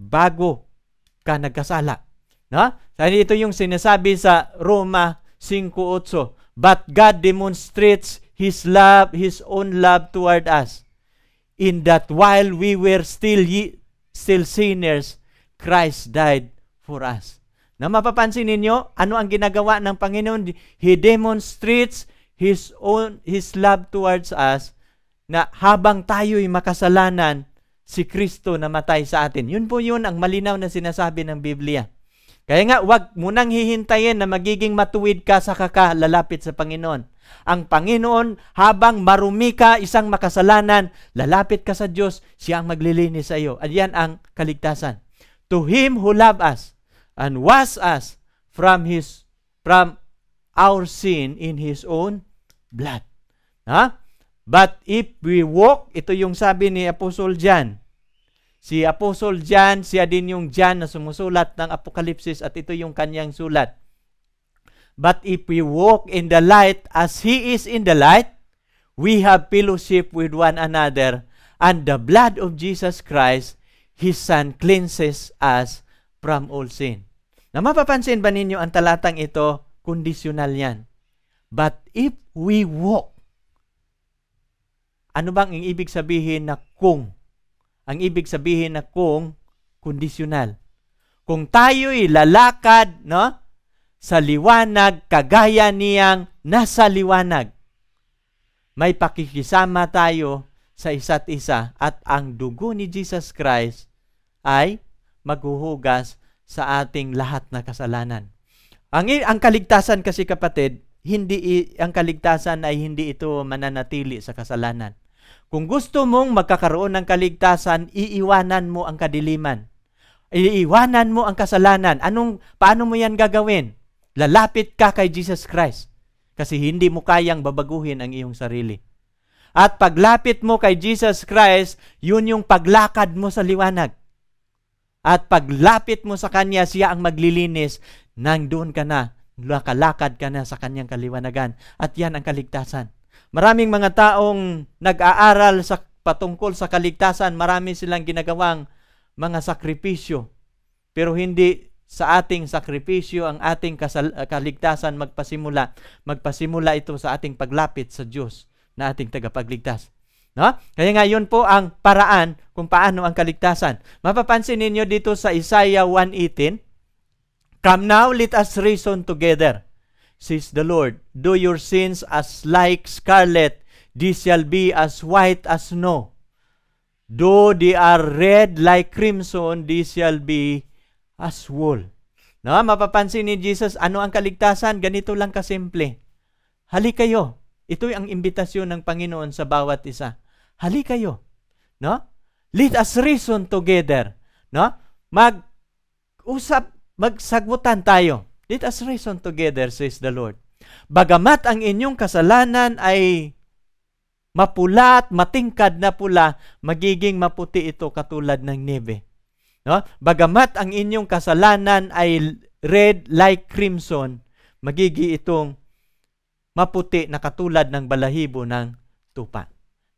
bago ka nagkasala. No? Dahil ito yung sinasabi sa Roma 5.8. But God demonstrates His love, His own love toward us. In that while we were still ye, still sinners, Christ died for us. Na mapapansin ninyo, ano ang ginagawa ng Panginoon? He demonstrates His own His love towards us na habang tayo'y makasalanan, si Kristo namatay sa atin. Yun po yun ang malinaw na sinasabi ng Biblia. Kaya nga, wag munang hihintayin na magiging matuwid ka sa kakalalapit sa Panginoon. Ang Panginoon, habang marumi ka isang makasalanan, lalapit ka sa Diyos, siya ang maglilinis sa iyo. At yan ang kaligtasan. To Him who loved us and was us from His, from our sin in His own blood. Ha? But if we walk, ito yung sabi ni Apostle John, Si Apostle John, siya din yung John na sumusulat ng Apokalipsis at ito yung kanyang sulat. But if we walk in the light as He is in the light, we have fellowship with one another, and the blood of Jesus Christ, His Son, cleanses us from all sin. Na mapapansin ba ninyo ang talatang ito, conditional yan. But if we walk, ano bang ang ibig sabihin na kung? Ang ibig sabihin na kung conditional. Kung tayo'y lalakad no, sa liwanag kagaya niyang nasa liwanag, may pakikisama tayo sa isa't isa at ang dugo ni Jesus Christ ay maghuhugas sa ating lahat na kasalanan. Ang, ang kaligtasan kasi kapatid, hindi ang kaligtasan ay hindi ito mananatili sa kasalanan. Kung gusto mong magkakaroon ng kaligtasan, iiwanan mo ang kadiliman. Iiwanan mo ang kasalanan. Anong, paano mo yan gagawin? Lalapit ka kay Jesus Christ kasi hindi mo kayang babaguhin ang iyong sarili. At paglapit mo kay Jesus Christ, yun yung paglakad mo sa liwanag. At paglapit mo sa Kanya, siya ang maglilinis nang doon ka na, lakalakad ka na sa Kanyang kaliwanagan. At yan ang kaligtasan. Maraming mga taong nag-aaral sa patungkol sa kaligtasan, marami silang ginagawang mga sakripisyo. Pero hindi sa ating sakripisyo ang ating kasal- kaligtasan magpasimula. Magpasimula ito sa ating paglapit sa Diyos na ating tagapagligtas. No? Kaya nga yun po ang paraan kung paano ang kaligtasan. Mapapansin ninyo dito sa Isaiah 1.18, Come now, let us reason together says the Lord. Do your sins as like scarlet, they shall be as white as snow. Though they are red like crimson, they shall be as wool. No, mapapansin ni Jesus, ano ang kaligtasan? Ganito lang kasimple. Hali kayo. Ito ang imbitasyon ng Panginoon sa bawat isa. Hali kayo. No? Let us reason together. No? Mag-usap, magsagutan tayo. Let us reason together, says the Lord. Bagamat ang inyong kasalanan ay mapula at matingkad na pula, magiging maputi ito katulad ng nebe. No? Bagamat ang inyong kasalanan ay red like crimson, magigi itong maputi na katulad ng balahibo ng tupa.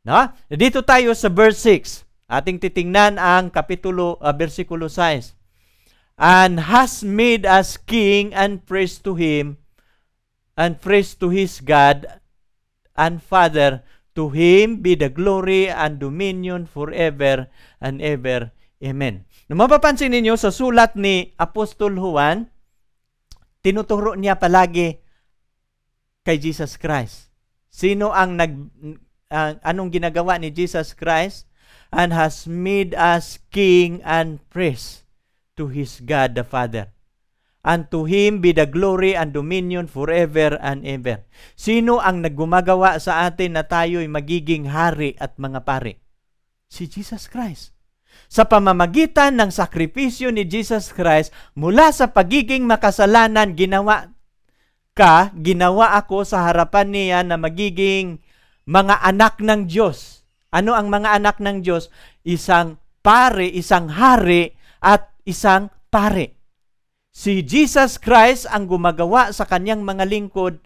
No? Dito tayo sa verse 6. Ating titingnan ang kapitulo uh, versikulo 6 and has made us king and priest to him and priest to his God and Father. To him be the glory and dominion forever and ever. Amen. No mapapansin ninyo sa sulat ni Apostol Juan, tinuturo niya palagi kay Jesus Christ. Sino ang nag uh, anong ginagawa ni Jesus Christ and has made us king and priest to his God the Father. And to Him be the glory and dominion forever and ever. Sino ang naggumagawa sa atin na tayo'y magiging hari at mga pari? Si Jesus Christ. Sa pamamagitan ng sakripisyo ni Jesus Christ, mula sa pagiging makasalanan, ginawa ka, ginawa ako sa harapan niya na magiging mga anak ng Diyos. Ano ang mga anak ng Diyos? Isang pare, isang hari, at isang pare. Si Jesus Christ ang gumagawa sa kanyang mga lingkod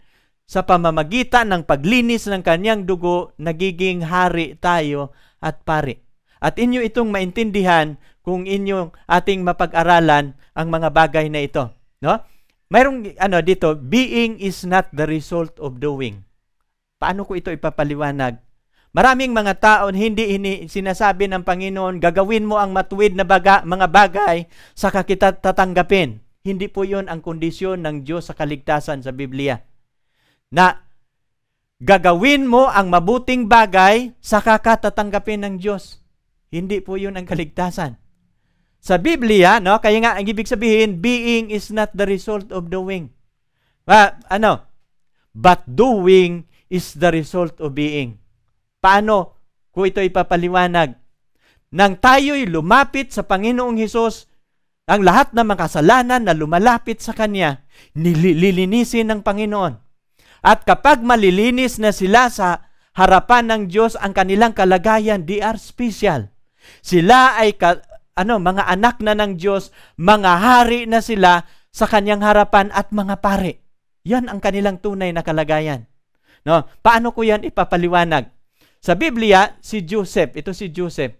sa pamamagitan ng paglinis ng kanyang dugo, nagiging hari tayo at pare. At inyo itong maintindihan kung inyong ating mapag-aralan ang mga bagay na ito, no? Mayroong ano dito, being is not the result of doing. Paano ko ito ipapaliwanag? Maraming mga taon hindi ini, sinasabi ng Panginoon, gagawin mo ang matuwid na baga, mga bagay sa kita tatanggapin. Hindi po yon ang kondisyon ng Diyos sa kaligtasan sa Biblia. Na gagawin mo ang mabuting bagay sa kakatatanggapin ng Diyos. Hindi po yun ang kaligtasan. Sa Biblia, no, kaya nga ang ibig sabihin, being is not the result of doing. Ba, ah, ano? But doing is the result of being. Paano ko ito ipapaliwanag? Nang tayo'y lumapit sa Panginoong Hesus, ang lahat ng mga kasalanan na lumalapit sa Kanya, nililinisin ng Panginoon. At kapag malilinis na sila sa harapan ng Diyos ang kanilang kalagayan, they are special. Sila ay ka, ano, mga anak na ng Diyos, mga hari na sila sa kanyang harapan at mga pare. Yan ang kanilang tunay na kalagayan. No, paano ko yan ipapaliwanag? Sa Biblia, si Joseph, ito si Joseph,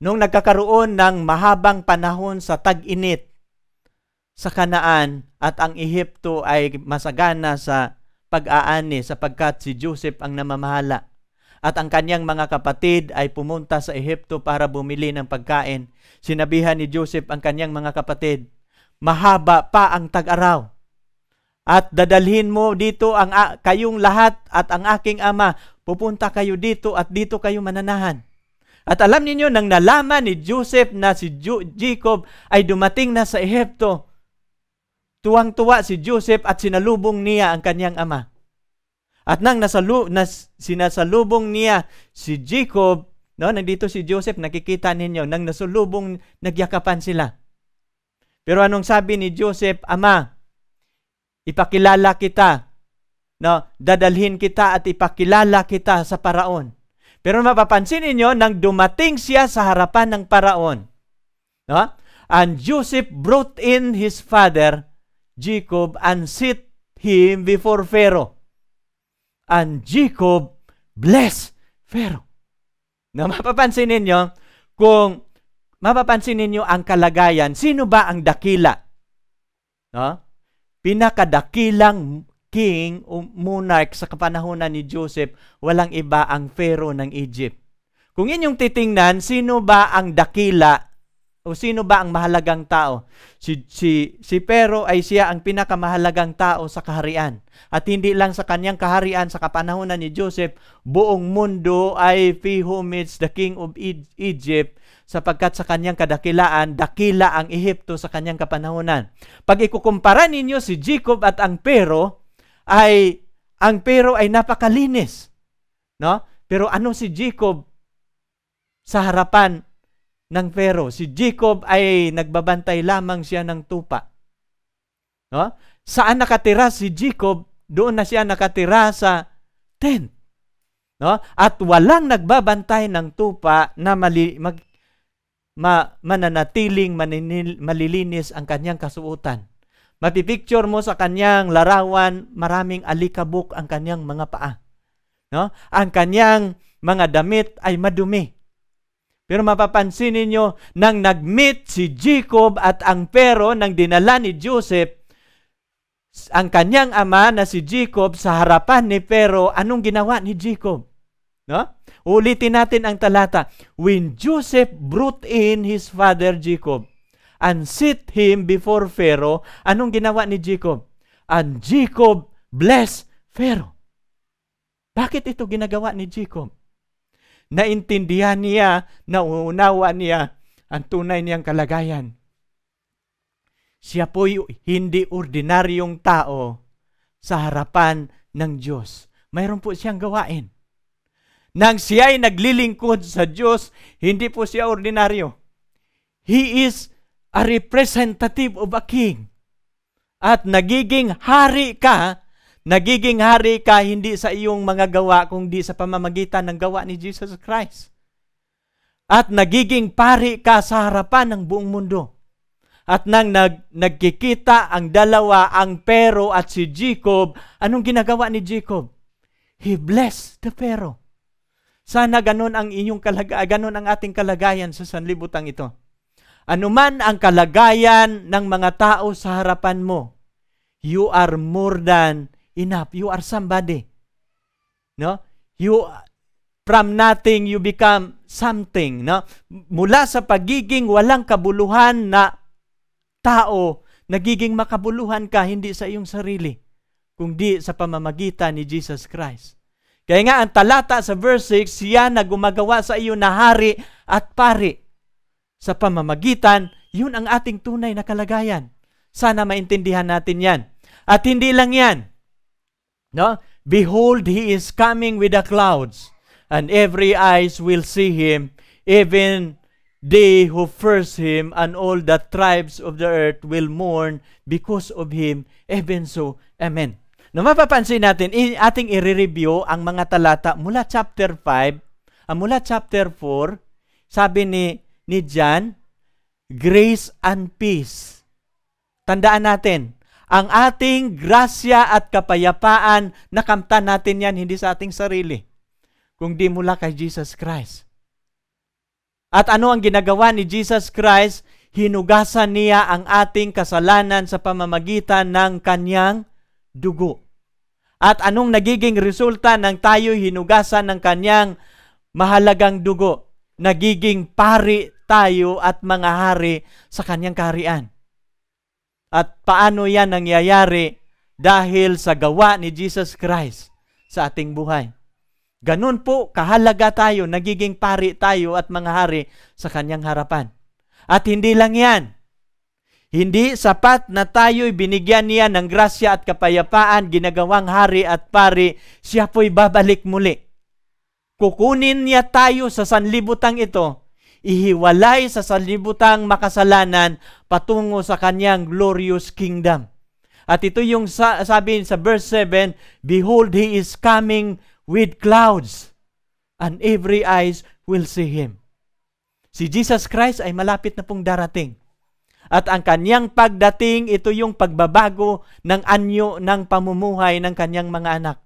nung nagkakaroon ng mahabang panahon sa tag-init sa Kanaan at ang Ehipto ay masagana sa pag-aani sapagkat si Joseph ang namamahala at ang kanyang mga kapatid ay pumunta sa Ehipto para bumili ng pagkain. Sinabihan ni Joseph ang kanyang mga kapatid, mahaba pa ang tag-araw at dadalhin mo dito ang kayong lahat at ang aking ama. Pupunta kayo dito at dito kayo mananahan. At alam niyo nang nalaman ni Joseph na si Ju- Jacob ay dumating na sa Ehipto, tuwang-tuwa si Joseph at sinalubong niya ang kanyang ama. At nang nasalu- nas- sinasalubong niya si Jacob, no, nandito si Joseph, nakikita ninyo, nang nasulubong, nagyakapan sila. Pero anong sabi ni Joseph, Ama, Ipakilala kita. No, dadalhin kita at ipakilala kita sa paraon. Pero mapapansin ninyo, nang dumating siya sa harapan ng paraon, no? and Joseph brought in his father, Jacob, and sit him before Pharaoh. And Jacob blessed Pharaoh. Na mapapansin ninyo, kung mapapansin ninyo ang kalagayan, sino ba ang dakila? No? pinakadakilang king o monarch sa kapanahunan ni Joseph, walang iba ang Pharaoh ng Egypt. Kung inyong titingnan, sino ba ang dakila o sino ba ang mahalagang tao? Si, si, si Pero ay siya ang pinakamahalagang tao sa kaharian. At hindi lang sa kanyang kaharian sa kapanahonan ni Joseph, buong mundo ay he who meets the king of Egypt sapagkat sa kanyang kadakilaan, dakila ang Ehipto sa kanyang kapanahonan. Pag ikukumpara ninyo si Jacob at ang Pero, ay ang Pero ay napakalinis. No? Pero ano si Jacob sa harapan ng Pero. Si Jacob ay nagbabantay lamang siya ng tupa. No? Saan nakatira si Jacob? Doon na siya nakatira sa tent. No? At walang nagbabantay ng tupa na mali, mag, ma, mananatiling maninil, malilinis ang kanyang kasuotan. Mapipicture mo sa kanyang larawan, maraming alikabok ang kanyang mga paa. No? Ang kanyang mga damit ay madumi. Pero mapapansin ninyo, nang nag-meet si Jacob at ang pero ng dinala ni Joseph, ang kanyang ama na si Jacob sa harapan ni Pero, anong ginawa ni Jacob? No? Ulitin natin ang talata. When Joseph brought in his father Jacob and set him before Pharaoh, anong ginawa ni Jacob? And Jacob blessed Pharaoh. Bakit ito ginagawa ni Jacob? naintindihan niya, nauunawa niya ang tunay niyang kalagayan. Siya po'y hindi ordinaryong tao sa harapan ng Diyos. Mayroon po siyang gawain. Nang siya ay naglilingkod sa Diyos, hindi po siya ordinaryo. He is a representative of a king. At nagiging hari ka Nagiging hari ka hindi sa iyong mga gawa, kundi sa pamamagitan ng gawa ni Jesus Christ. At nagiging pari ka sa harapan ng buong mundo. At nang nag, nagkikita ang dalawa, ang Pero at si Jacob, anong ginagawa ni Jacob? He blessed the Pero. Sana ganun ang inyong kalaga, ganun ang ating kalagayan sa sanlibutan ito. Anuman ang kalagayan ng mga tao sa harapan mo, you are more than enough. You are somebody. No? You from nothing you become something, no? Mula sa pagiging walang kabuluhan na tao, nagiging makabuluhan ka hindi sa iyong sarili, kundi sa pamamagitan ni Jesus Christ. Kaya nga ang talata sa verse 6, siya na gumagawa sa iyo na hari at pari. Sa pamamagitan, yun ang ating tunay na kalagayan. Sana maintindihan natin yan. At hindi lang yan. No? Behold, he is coming with the clouds, and every eyes will see him, even they who first him, and all the tribes of the earth will mourn because of him. Even so, Amen. No, mapapansin natin, ating i-review ang mga talata mula chapter 5, uh, ah, mula chapter 4, sabi ni, ni John, grace and peace. Tandaan natin, ang ating grasya at kapayapaan, nakamtan natin yan hindi sa ating sarili, kundi mula kay Jesus Christ. At ano ang ginagawa ni Jesus Christ? Hinugasan niya ang ating kasalanan sa pamamagitan ng kanyang dugo. At anong nagiging resulta ng tayo hinugasan ng kanyang mahalagang dugo? Nagiging pari tayo at mga hari sa kanyang kaharian. At paano yan nangyayari dahil sa gawa ni Jesus Christ sa ating buhay. Ganun po, kahalaga tayo, nagiging pari tayo at mga hari sa kanyang harapan. At hindi lang yan. Hindi sapat na tayo'y binigyan niya ng grasya at kapayapaan, ginagawang hari at pari, siya po'y babalik muli. Kukunin niya tayo sa sanlibutang ito ihiwalay sa salibutang makasalanan patungo sa kanyang glorious kingdom. At ito yung sa- sabi sa verse 7, Behold, He is coming with clouds, and every eyes will see Him. Si Jesus Christ ay malapit na pong darating. At ang kanyang pagdating, ito yung pagbabago ng anyo ng pamumuhay ng kanyang mga anak.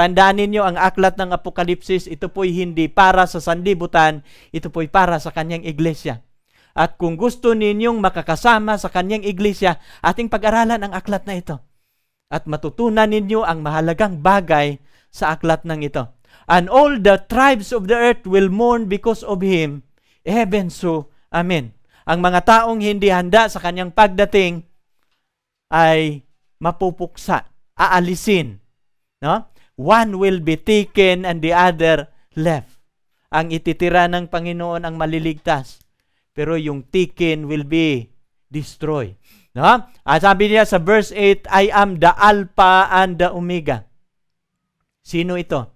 Tandaan ninyo ang aklat ng Apokalipsis, ito po'y hindi para sa sanlibutan, ito po'y para sa kanyang iglesia. At kung gusto ninyong makakasama sa kanyang iglesia, ating pag-aralan ang aklat na ito. At matutunan ninyo ang mahalagang bagay sa aklat ng ito. And all the tribes of the earth will mourn because of him. Even so, amen. Ang mga taong hindi handa sa kanyang pagdating ay mapupuksa, aalisin. No? One will be taken and the other left. Ang ititira ng Panginoon ang maliligtas. Pero yung taken will be destroyed. No? At ah, sabi niya sa verse 8, I am the Alpha and the Omega. Sino ito?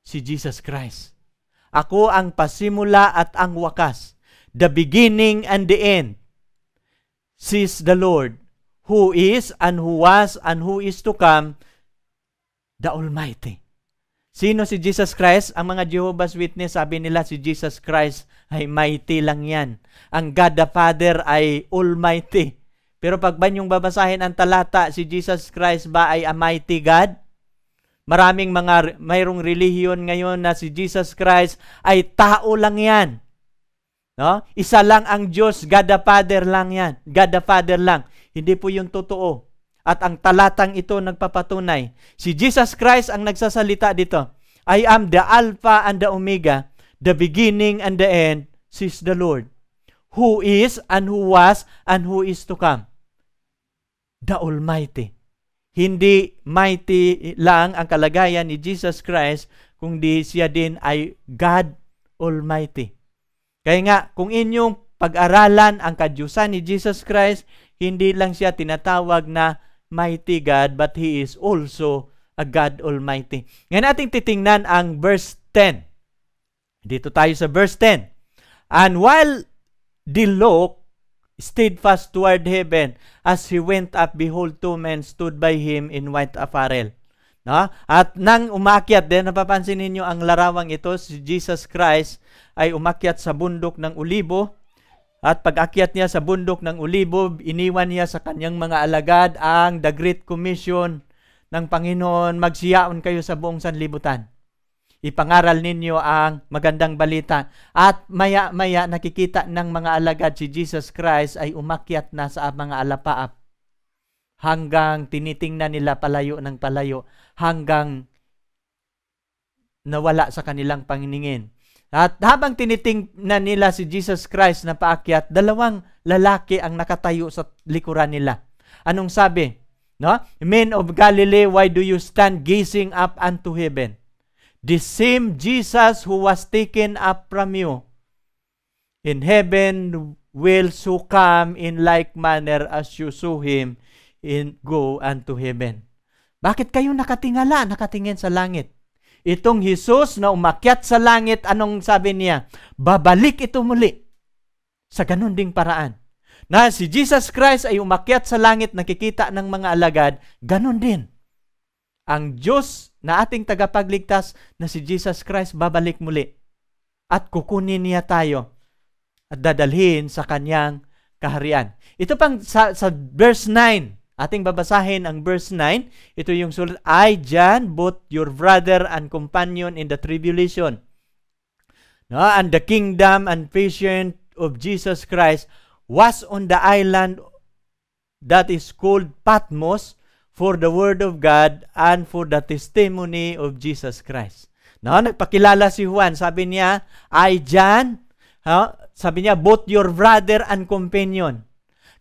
Si Jesus Christ. Ako ang pasimula at ang wakas. The beginning and the end. Says the Lord, who is and who was and who is to come, the Almighty. Sino si Jesus Christ? Ang mga Jehovah's Witness, sabi nila si Jesus Christ ay mighty lang yan. Ang God the Father ay almighty. Pero pag ba yung babasahin ang talata, si Jesus Christ ba ay a mighty God? Maraming mga mayroong relihiyon ngayon na si Jesus Christ ay tao lang yan. No? Isa lang ang Diyos, God the Father lang yan. God the Father lang. Hindi po yung totoo. At ang talatang ito nagpapatunay. Si Jesus Christ ang nagsasalita dito. I am the Alpha and the Omega, the beginning and the end, says the Lord, who is and who was and who is to come. The Almighty. Hindi mighty lang ang kalagayan ni Jesus Christ, kundi siya din ay God Almighty. Kaya nga, kung inyong pag-aralan ang kadyusan ni Jesus Christ, hindi lang siya tinatawag na mighty God, but He is also a God Almighty. Ngayon ating titingnan ang verse 10. Dito tayo sa verse 10. And while the look steadfast toward heaven, as he went up, behold, two men stood by him in white apparel. No? At nang umakyat din, napapansin ninyo ang larawang ito, si Jesus Christ ay umakyat sa bundok ng ulibo at pag-akyat niya sa bundok ng Ulibob, iniwan niya sa kanyang mga alagad ang The Great Commission ng Panginoon, magsiyaon kayo sa buong sanlibutan. Ipangaral ninyo ang magandang balita. At maya-maya nakikita ng mga alagad si Jesus Christ ay umakyat na sa mga alapaap hanggang tinitingnan nila palayo ng palayo hanggang nawala sa kanilang paningin. At habang tinitingnan nila si Jesus Christ na paakyat, dalawang lalaki ang nakatayo sa likuran nila. Anong sabi? No? Men of Galilee, why do you stand gazing up unto heaven? The same Jesus who was taken up from you in heaven will so come in like manner as you saw him in go unto heaven. Bakit kayo nakatingala, nakatingin sa langit? Itong Hesus na umakyat sa langit, anong sabi niya? Babalik ito muli. Sa ganun ding paraan. Na si Jesus Christ ay umakyat sa langit, nakikita ng mga alagad, ganun din. Ang Diyos na ating tagapagligtas na si Jesus Christ babalik muli at kukunin niya tayo at dadalhin sa kanyang kaharian. Ito pang sa, sa verse 9, Ating babasahin ang verse 9. Ito yung sulat, I, John, both your brother and companion in the tribulation, no, and the kingdom and patient of Jesus Christ, was on the island that is called Patmos for the word of God and for the testimony of Jesus Christ. No, nagpakilala si Juan. Sabi niya, I, John, ha? Huh? sabi niya, both your brother and companion.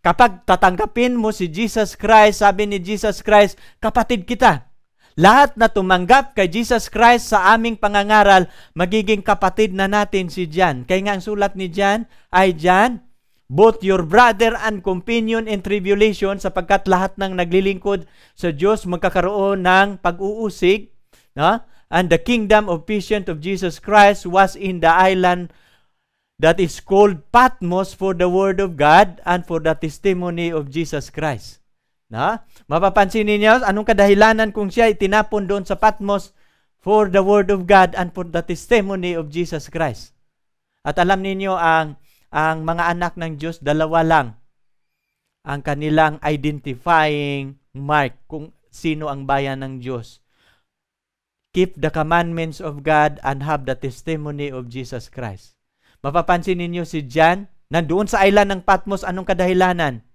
Kapag tatanggapin mo si Jesus Christ, sabi ni Jesus Christ, kapatid kita. Lahat na tumanggap kay Jesus Christ sa aming pangangaral, magiging kapatid na natin si John. Kaya nga ang sulat ni John ay John, both your brother and companion in tribulation sapagkat lahat ng naglilingkod sa Diyos magkakaroon ng pag-uusig. No? And the kingdom of patient of Jesus Christ was in the island of that is called Patmos for the Word of God and for the testimony of Jesus Christ. Na? Mapapansin ninyo, anong kadahilanan kung siya itinapon doon sa Patmos for the Word of God and for the testimony of Jesus Christ. At alam ninyo, ang, ang mga anak ng Diyos, dalawa lang ang kanilang identifying mark kung sino ang bayan ng Diyos. Keep the commandments of God and have the testimony of Jesus Christ. Mapapansin ninyo si John, nandoon sa island ng Patmos, anong kadahilanan?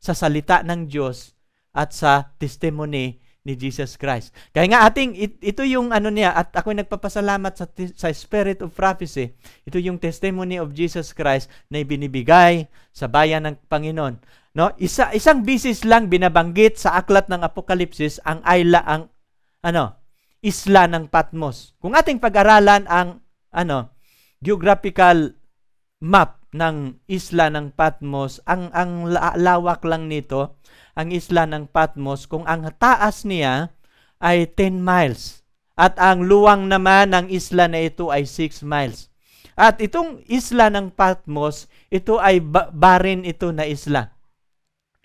Sa salita ng Diyos at sa testimony ni Jesus Christ. Kaya nga ating it, ito yung ano niya at ako nagpapasalamat sa sa spirit of prophecy. Ito yung testimony of Jesus Christ na ibinibigay sa bayan ng Panginoon. No? Isa isang bisis lang binabanggit sa aklat ng Apokalipsis ang isla ang ano isla ng Patmos. Kung ating pag-aralan ang ano geographical map ng isla ng Patmos, ang ang lawak lang nito, ang isla ng Patmos kung ang taas niya ay 10 miles at ang luwang naman ng isla na ito ay 6 miles. At itong isla ng Patmos, ito ay ba- barin ito na isla.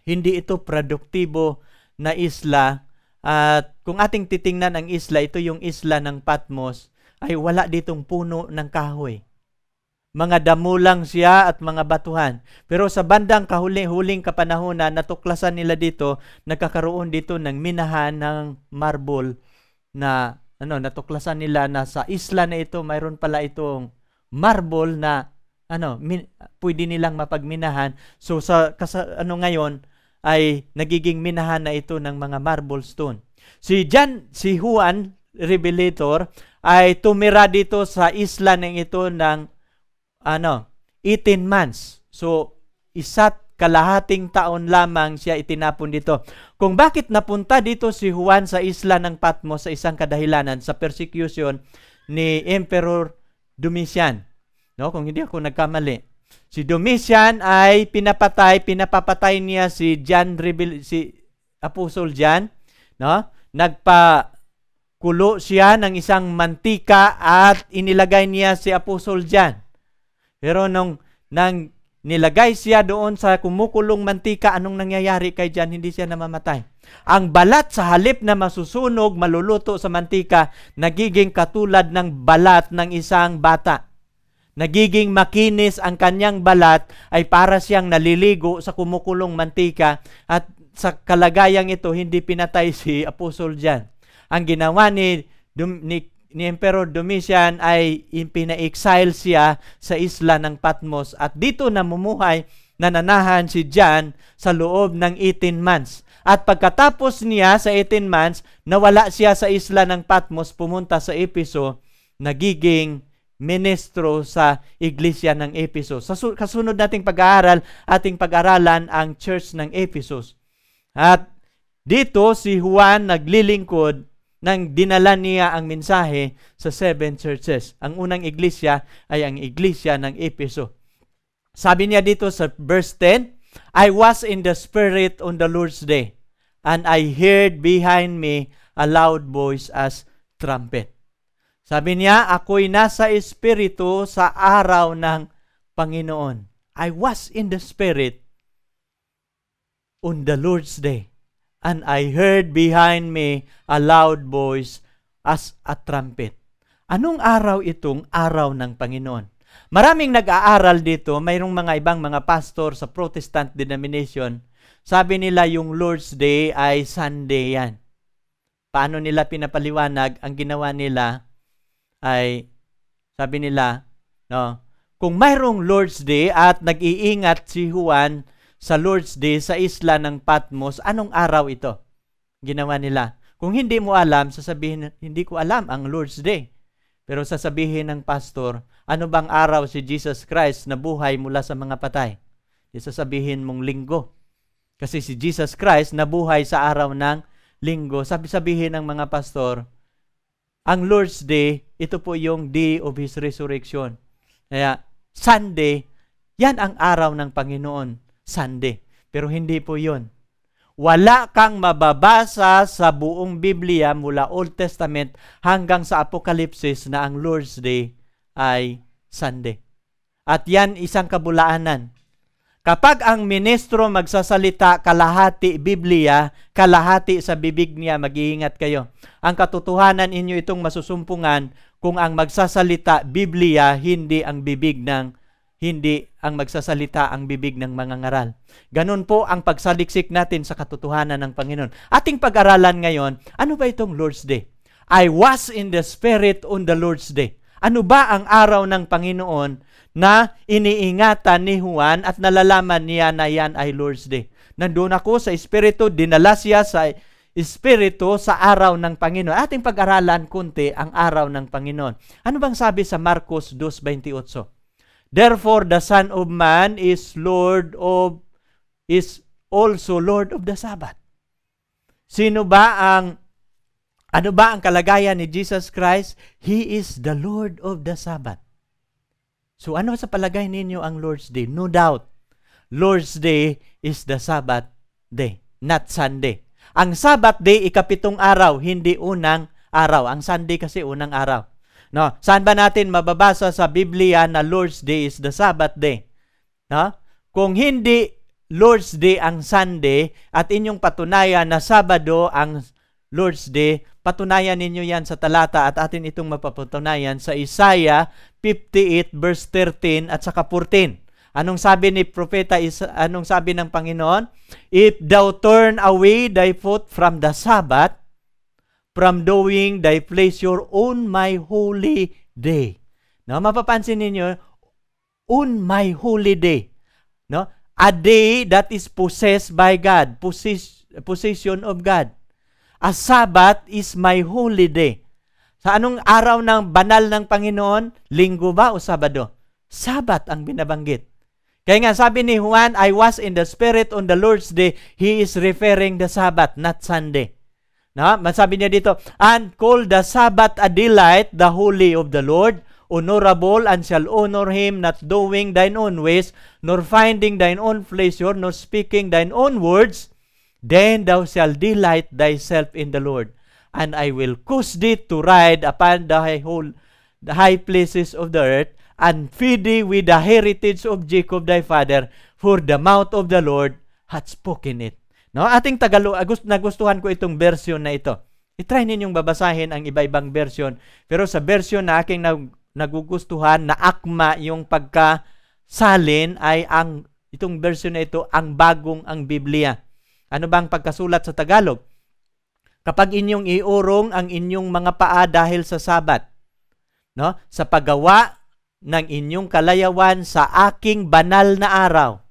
Hindi ito produktibo na isla at kung ating titingnan ang isla, ito yung isla ng Patmos ay wala ditong puno ng kahoy mga damulang siya at mga batuhan. Pero sa bandang kahuli-huling kapanahon na natuklasan nila dito, nagkakaroon dito ng minahan ng marble na ano, natuklasan nila na sa isla na ito, mayroon pala itong marble na ano, min, pwede nilang mapagminahan. So sa kasa, ano ngayon ay nagiging minahan na ito ng mga marble stone. Si Jan si Juan Revelator ay tumira dito sa isla na ito ng ano, 18 months. So, isa't kalahating taon lamang siya itinapon dito. Kung bakit napunta dito si Juan sa isla ng Patmos sa isang kadahilanan sa persecution ni Emperor Domitian. No, kung hindi ako nagkamali. Si Domitian ay pinapatay, pinapapatay niya si John Rebel, si Apostle John, no? Nagpa kulo siya ng isang mantika at inilagay niya si Apostle John. Pero nung nang nilagay siya doon sa kumukulong mantika, anong nangyayari kay Jan? Hindi siya namamatay. Ang balat sa halip na masusunog, maluluto sa mantika, nagiging katulad ng balat ng isang bata. Nagiging makinis ang kanyang balat ay para siyang naliligo sa kumukulong mantika at sa kalagayang ito hindi pinatay si Apostol Jan. Ang ginawa ni, ni ni Emperor Domitian ay pina-exile siya sa isla ng Patmos at dito namumuhay nananahan si John sa loob ng 18 months. At pagkatapos niya sa 18 months, nawala siya sa isla ng Patmos, pumunta sa Episo, nagiging ministro sa iglesia ng Ephesus. Sa kasunod nating pag-aaral, ating pag-aralan ang church ng Ephesus. At dito si Juan naglilingkod nang dinala niya ang mensahe sa seven churches. Ang unang iglesia ay ang iglesia ng Episo. Sabi niya dito sa verse 10, I was in the Spirit on the Lord's day, and I heard behind me a loud voice as trumpet. Sabi niya, ako'y nasa Espiritu sa araw ng Panginoon. I was in the Spirit on the Lord's day and I heard behind me a loud voice as a trumpet. Anong araw itong araw ng Panginoon? Maraming nag-aaral dito, mayroong mga ibang mga pastor sa Protestant denomination, sabi nila yung Lord's Day ay Sunday yan. Paano nila pinapaliwanag? Ang ginawa nila ay, sabi nila, no, kung mayroong Lord's Day at nag-iingat si Juan sa Lord's Day sa isla ng Patmos, anong araw ito? Ginawa nila. Kung hindi mo alam, sasabihin, hindi ko alam ang Lord's Day. Pero sasabihin ng pastor, ano bang araw si Jesus Christ na buhay mula sa mga patay? Di sasabihin mong linggo. Kasi si Jesus Christ nabuhay sa araw ng linggo. Sabi sabihin ng mga pastor, ang Lord's Day, ito po yung day of His resurrection. Kaya Sunday, yan ang araw ng Panginoon. Sunday. Pero hindi po yon. Wala kang mababasa sa buong Biblia mula Old Testament hanggang sa Apokalipsis na ang Lord's Day ay Sunday. At yan isang kabulaanan. Kapag ang ministro magsasalita kalahati Biblia, kalahati sa bibig niya, mag-iingat kayo. Ang katotohanan inyo itong masusumpungan kung ang magsasalita Biblia, hindi ang bibig ng hindi ang magsasalita ang bibig ng mga ngaral. Ganun po ang pagsaliksik natin sa katotohanan ng Panginoon. Ating pag-aralan ngayon, ano ba itong Lord's Day? I was in the Spirit on the Lord's Day. Ano ba ang araw ng Panginoon na iniingatan ni Juan at nalalaman niya na yan ay Lord's Day? Nandun ako sa Espiritu, dinala siya sa Espiritu sa araw ng Panginoon. Ating pag-aralan kunti ang araw ng Panginoon. Ano bang sabi sa Marcos 2.28? Therefore, the Son of Man is Lord of, is also Lord of the Sabbath. Sino ba ang, ano ba ang kalagayan ni Jesus Christ? He is the Lord of the Sabbath. So ano sa palagay ninyo ang Lord's Day? No doubt, Lord's Day is the Sabbath day, not Sunday. Ang Sabbath day, ikapitong araw, hindi unang araw. Ang Sunday kasi unang araw. No? Saan ba natin mababasa sa Biblia na Lord's Day is the Sabbath day? No? Kung hindi Lord's Day ang Sunday at inyong patunayan na Sabado ang Lord's Day, patunayan ninyo yan sa talata at atin itong mapapatunayan sa Isaiah 58 verse 13 at saka 14. Anong sabi ni propeta is anong sabi ng Panginoon? If thou turn away thy foot from the Sabbath from doing thy pleasure on my holy day. No, mapapansin ninyo, on my holy day. No? A day that is possessed by God, possess, possession of God. A Sabbath is my holy day. Sa anong araw ng banal ng Panginoon? Linggo ba o Sabado? Sabat ang binabanggit. Kaya nga sabi ni Juan, I was in the Spirit on the Lord's Day. He is referring the Sabbath, not Sunday. Na, masabi niya dito, and call the Sabbath a delight, the holy of the Lord, honorable, and shall honor him, not doing thine own ways, nor finding thine own pleasure, nor speaking thine own words, then thou shalt delight thyself in the Lord, and I will cause thee to ride upon the high, whole, the high places of the earth, and feed thee with the heritage of Jacob thy father, for the mouth of the Lord hath spoken it. No, ating Tagalog, agust, ah, nagustuhan ko itong version na ito. I-try ninyong babasahin ang iba-ibang version. Pero sa version na aking nag, nagugustuhan na akma yung pagkasalin ay ang itong version na ito ang bagong ang Biblia. Ano bang pagkasulat sa Tagalog? Kapag inyong iurong ang inyong mga paa dahil sa Sabat, no? Sa paggawa ng inyong kalayawan sa aking banal na araw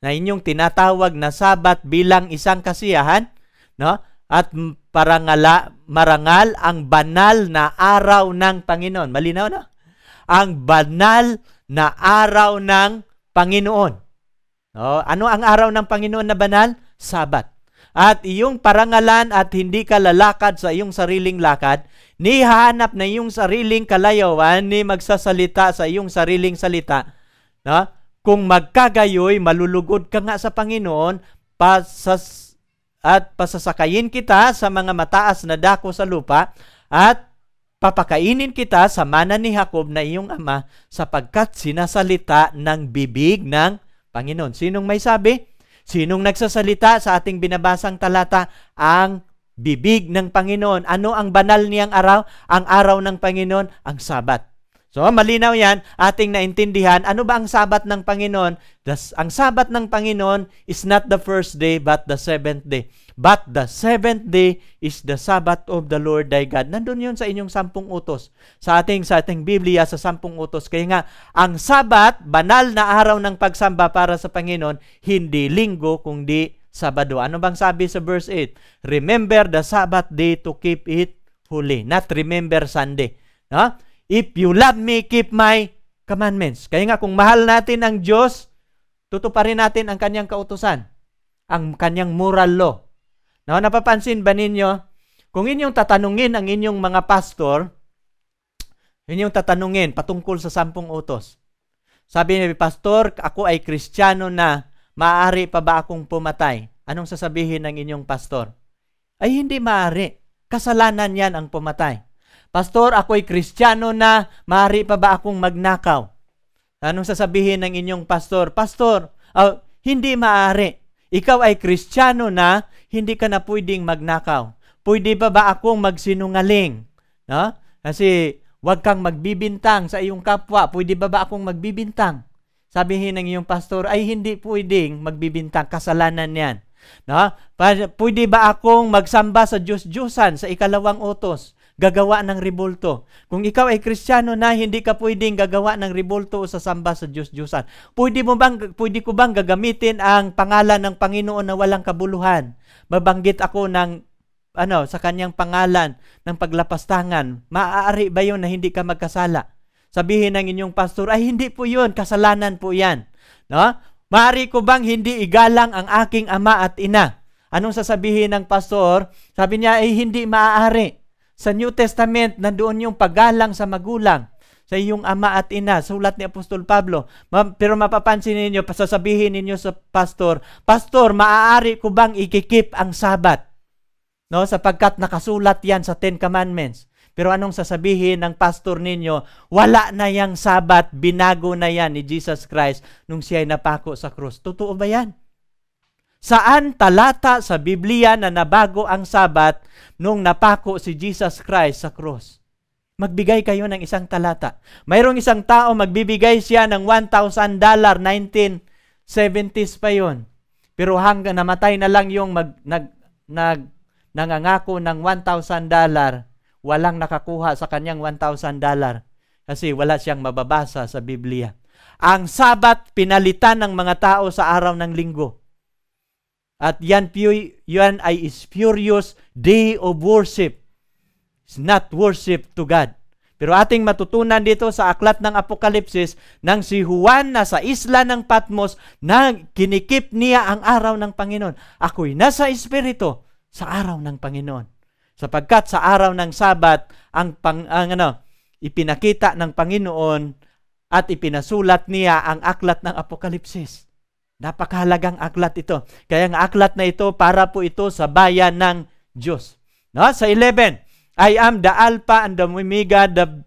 na inyong tinatawag na sabat bilang isang kasiyahan, no? At parangala, marangal ang banal na araw ng Panginoon. Malinaw na? Ang banal na araw ng Panginoon. No? Ano ang araw ng Panginoon na banal? Sabat. At iyong parangalan at hindi ka lalakad sa iyong sariling lakad, ni hahanap na iyong sariling kalayawan, ni magsasalita sa iyong sariling salita, no? Kung magkagayoy, malulugod ka nga sa Panginoon pasas, at pasasakayin kita sa mga mataas na dako sa lupa at papakainin kita sa mana ni Jacob na iyong ama sapagkat sinasalita ng bibig ng Panginoon. Sinong may sabi? Sinong nagsasalita sa ating binabasang talata? Ang bibig ng Panginoon. Ano ang banal niyang araw? Ang araw ng Panginoon, ang Sabat. So, malinaw yan, ating naintindihan, ano ba ang sabat ng Panginoon? The, ang sabat ng Panginoon is not the first day, but the seventh day. But the seventh day is the Sabbath of the Lord thy God. Nandun yun sa inyong sampung utos. Sa ating, sa ating Biblia, sa sampung utos. Kaya nga, ang sabat, banal na araw ng pagsamba para sa Panginoon, hindi linggo, kundi Sabado. Ano bang sabi sa verse 8? Remember the Sabbath day to keep it holy. Not remember Sunday. No? Huh? If you love me, keep my commandments. Kaya nga kung mahal natin ang Diyos, tutuparin natin ang kanyang kautusan, ang kanyang moral law. Now, napapansin ba ninyo, kung inyong tatanungin ang inyong mga pastor, inyong tatanungin patungkol sa sampung utos. Sabi ni Pastor, ako ay Kristiyano na, maaari pa ba akong pumatay? Anong sasabihin ng inyong pastor? Ay hindi maaari. Kasalanan yan ang pumatay. Pastor, ako'y kristyano na, maaari pa ba akong magnakaw? Anong sasabihin ng inyong pastor? Pastor, oh, hindi maaari. Ikaw ay kristyano na, hindi ka na pwedeng magnakaw. Pwede pa ba akong magsinungaling? No? Kasi wag kang magbibintang sa iyong kapwa. Pwede ba ba akong magbibintang? Sabihin ng iyong pastor, ay hindi pwedeng magbibintang. Kasalanan yan. No? Pwede ba akong magsamba sa Diyos-Diyosan sa ikalawang utos? gagawa ng ribulto. Kung ikaw ay Kristiyano na hindi ka pwedeng gagawa ng ribulto o sasamba sa Diyos Diyosan. Pwede mo bang pwede ko bang gagamitin ang pangalan ng Panginoon na walang kabuluhan? Babanggit ako ng ano sa kanyang pangalan ng paglapastangan. Maaari ba 'yon na hindi ka magkasala? Sabihin ng inyong pastor, ay hindi po 'yon, kasalanan po 'yan. No? Maaari ko bang hindi igalang ang aking ama at ina? Anong sasabihin ng pastor? Sabi niya, ay hindi maaari. Sa New Testament, nandoon yung paggalang sa magulang, sa iyong ama at ina, sulat ni Apostol Pablo. Ma- pero mapapansin ninyo, pasasabihin ninyo sa pastor, Pastor, maaari ko bang ikikip ang sabat? No, sapagkat nakasulat yan sa Ten Commandments. Pero anong sasabihin ng pastor ninyo? Wala na yang sabat, binago na yan ni Jesus Christ nung siya ay napako sa cross. Totoo ba yan? Saan talata sa Biblia na nabago ang Sabat nung napako si Jesus Christ sa cross? Magbigay kayo ng isang talata. Mayroong isang tao, magbibigay siya ng $1,000, 1970s pa yon. Pero hanggang namatay na lang yung mag, nag, nag, nangangako ng $1,000, walang nakakuha sa kanyang $1,000 kasi wala siyang mababasa sa Biblia. Ang sabat pinalitan ng mga tao sa araw ng linggo. At yan, yan ay spurious day of worship. It's not worship to God. Pero ating matutunan dito sa aklat ng Apokalipsis nang si Juan na sa isla ng Patmos na kinikip niya ang araw ng Panginoon. Ako'y nasa Espiritu sa araw ng Panginoon. Sapagkat sa araw ng Sabat, ang, pang, ang ano, ipinakita ng Panginoon at ipinasulat niya ang aklat ng Apokalipsis. Napakahalagang aklat ito. Kaya ang aklat na ito para po ito sa bayan ng Diyos. No? Sa 11, I am the Alpha and the Omega, the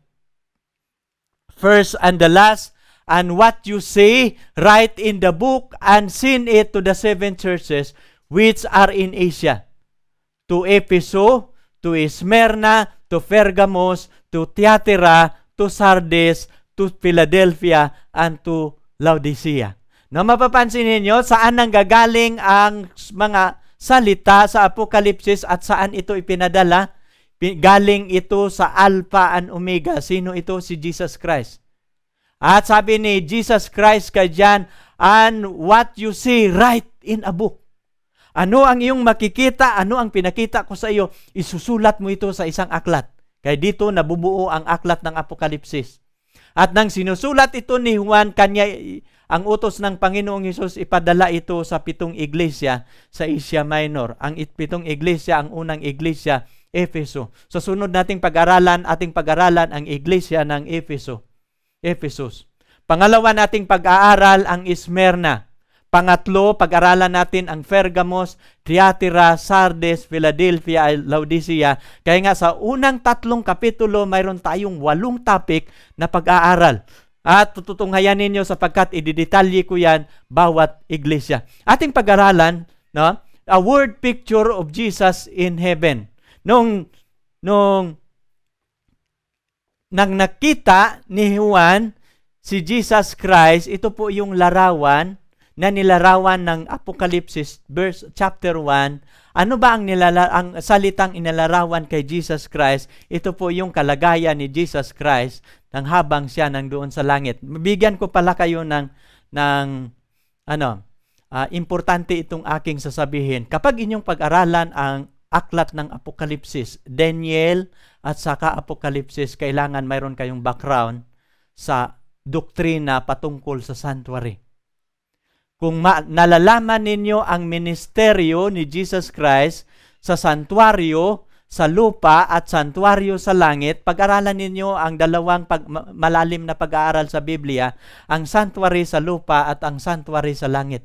first and the last, and what you see, write in the book and send it to the seven churches which are in Asia. To Ephesus, to Smyrna, to Pergamos, to Thyatira, to Sardis, to Philadelphia, and to Laodicea. Na mapapansin ninyo saan nanggagaling ang mga salita sa Apokalipsis at saan ito ipinadala? Galing ito sa Alpha and Omega. Sino ito? Si Jesus Christ. At sabi ni Jesus Christ kay John, and what you see, write in a book. Ano ang iyong makikita, ano ang pinakita ko sa iyo, isusulat mo ito sa isang aklat. Kaya dito nabubuo ang aklat ng Apokalipsis. At nang sinusulat ito ni Juan, kanya ang utos ng Panginoong Hesus ipadala ito sa pitong iglesia sa Asia Minor. Ang pitong iglesia, ang unang iglesia, Efeso. Sa sunod nating pag-aralan, ating pag-aralan ang iglesia ng Efeso. Ephesus. Pangalawa nating pag-aaral ang Ismerna. Pangatlo, pag-aralan natin ang Pergamos, Thyatira, Sardes, Philadelphia, Laodicea. Kaya nga sa unang tatlong kapitulo, mayroon tayong walong topic na pag-aaral. At tututunghayan ninyo sapagkat ididetalye ko yan bawat iglesia. Ating pag-aralan, no? a word picture of Jesus in heaven. Nung, nung nang nakita ni Juan si Jesus Christ, ito po yung larawan na nilarawan ng Apokalipsis verse chapter 1, ano ba ang nilala ang salitang inilarawan kay Jesus Christ? Ito po yung kalagayan ni Jesus Christ nang habang siya nang doon sa langit. Bigyan ko pala kayo ng ng ano, uh, importante itong aking sasabihin. Kapag inyong pag-aralan ang aklat ng Apokalipsis, Daniel at saka Apokalipsis, kailangan mayroon kayong background sa doktrina patungkol sa sanctuary. Kung ma- nalalaman ninyo ang ministeryo ni Jesus Christ sa santuario, sa lupa at santuario sa langit, pag-aralan ninyo ang dalawang pag- malalim na pag-aaral sa Biblia, ang santuary sa lupa at ang santuary sa langit.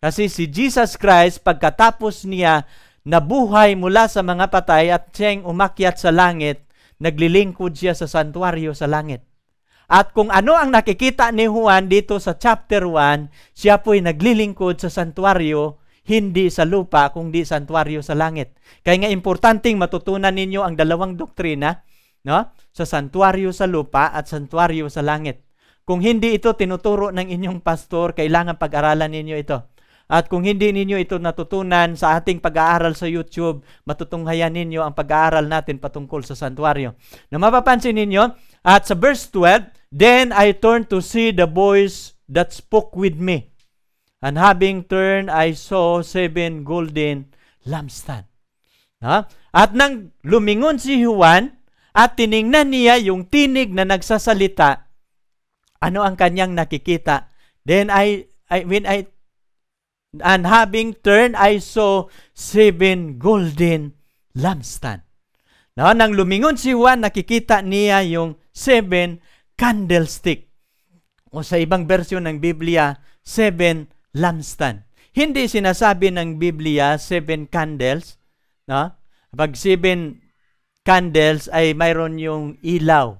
Kasi si Jesus Christ, pagkatapos niya nabuhay mula sa mga patay at siyang umakyat sa langit, naglilingkod siya sa santuario sa langit. At kung ano ang nakikita ni Juan dito sa chapter 1, siya po'y naglilingkod sa santuario, hindi sa lupa, kundi santuario sa langit. Kaya nga importanteng matutunan ninyo ang dalawang doktrina, no? sa santuario sa lupa at santuario sa langit. Kung hindi ito tinuturo ng inyong pastor, kailangan pag-aralan ninyo ito. At kung hindi ninyo ito natutunan sa ating pag-aaral sa YouTube, matutunghayan ninyo ang pag-aaral natin patungkol sa santuario. Na mapapansin ninyo, at sa verse 12, Then I turned to see the voice that spoke with me. And having turned, I saw seven golden lampstand. Ha? At nang lumingon si Juan at tiningnan niya yung tinig na nagsasalita, ano ang kanyang nakikita? Then I, I when I and having turned, I saw seven golden lampstand. No, nang lumingon si Juan, nakikita niya yung seven candlestick. O sa ibang version ng Biblia, seven lampstand. Hindi sinasabi ng Biblia seven candles. No? Pag seven candles ay mayroon yung ilaw.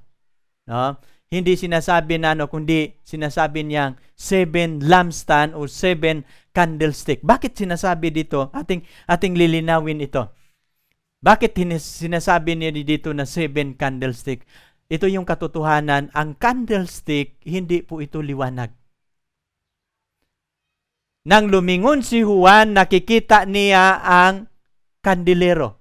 No? Hindi sinasabi na ano, kundi sinasabi niyang seven lampstand o seven candlestick. Bakit sinasabi dito? Ating, ating lilinawin ito. Bakit sinasabi niya dito na seven candlestick? Ito yung katotohanan, ang candlestick, hindi po ito liwanag. Nang lumingon si Juan, nakikita niya ang kandilero.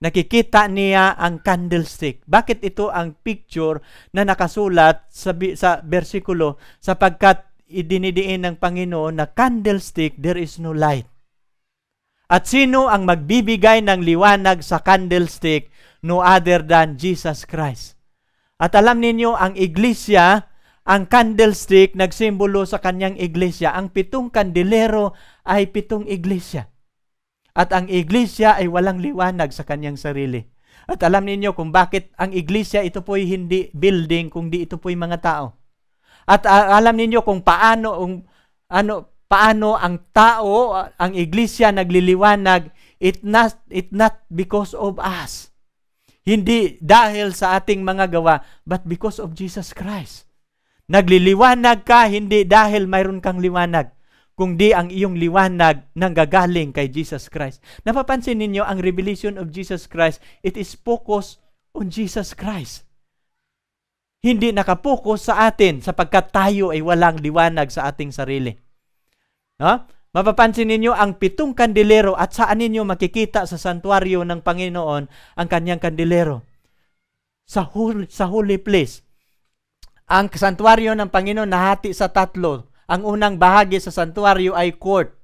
Nakikita niya ang candlestick. Bakit ito ang picture na nakasulat sa, sa bersikulo? Sapagkat idinidiin ng Panginoon na candlestick, there is no light. At sino ang magbibigay ng liwanag sa candlestick? No other than Jesus Christ. At alam ninyo, ang iglesia, ang candlestick, nagsimbolo sa kanyang iglesia. Ang pitong kandilero ay pitong iglesia. At ang iglesia ay walang liwanag sa kanyang sarili. At alam ninyo kung bakit ang iglesia ito po'y hindi building, kung di ito po'y mga tao. At uh, alam ninyo kung paano, um, ano, paano ang tao, ang iglesia nagliliwanag, it not, it not because of us hindi dahil sa ating mga gawa, but because of Jesus Christ. Nagliliwanag ka hindi dahil mayroon kang liwanag, kundi ang iyong liwanag nanggagaling kay Jesus Christ. Napapansin ninyo ang revelation of Jesus Christ, it is focused on Jesus Christ hindi nakapokus sa atin sapagkat tayo ay walang liwanag sa ating sarili. No? Mapapansin ninyo ang pitong kandilero at saan ninyo makikita sa santuario ng Panginoon ang kanyang kandilero. Sa holy, sa holy place. Ang santuario ng Panginoon nahati sa tatlo. Ang unang bahagi sa santuario ay court.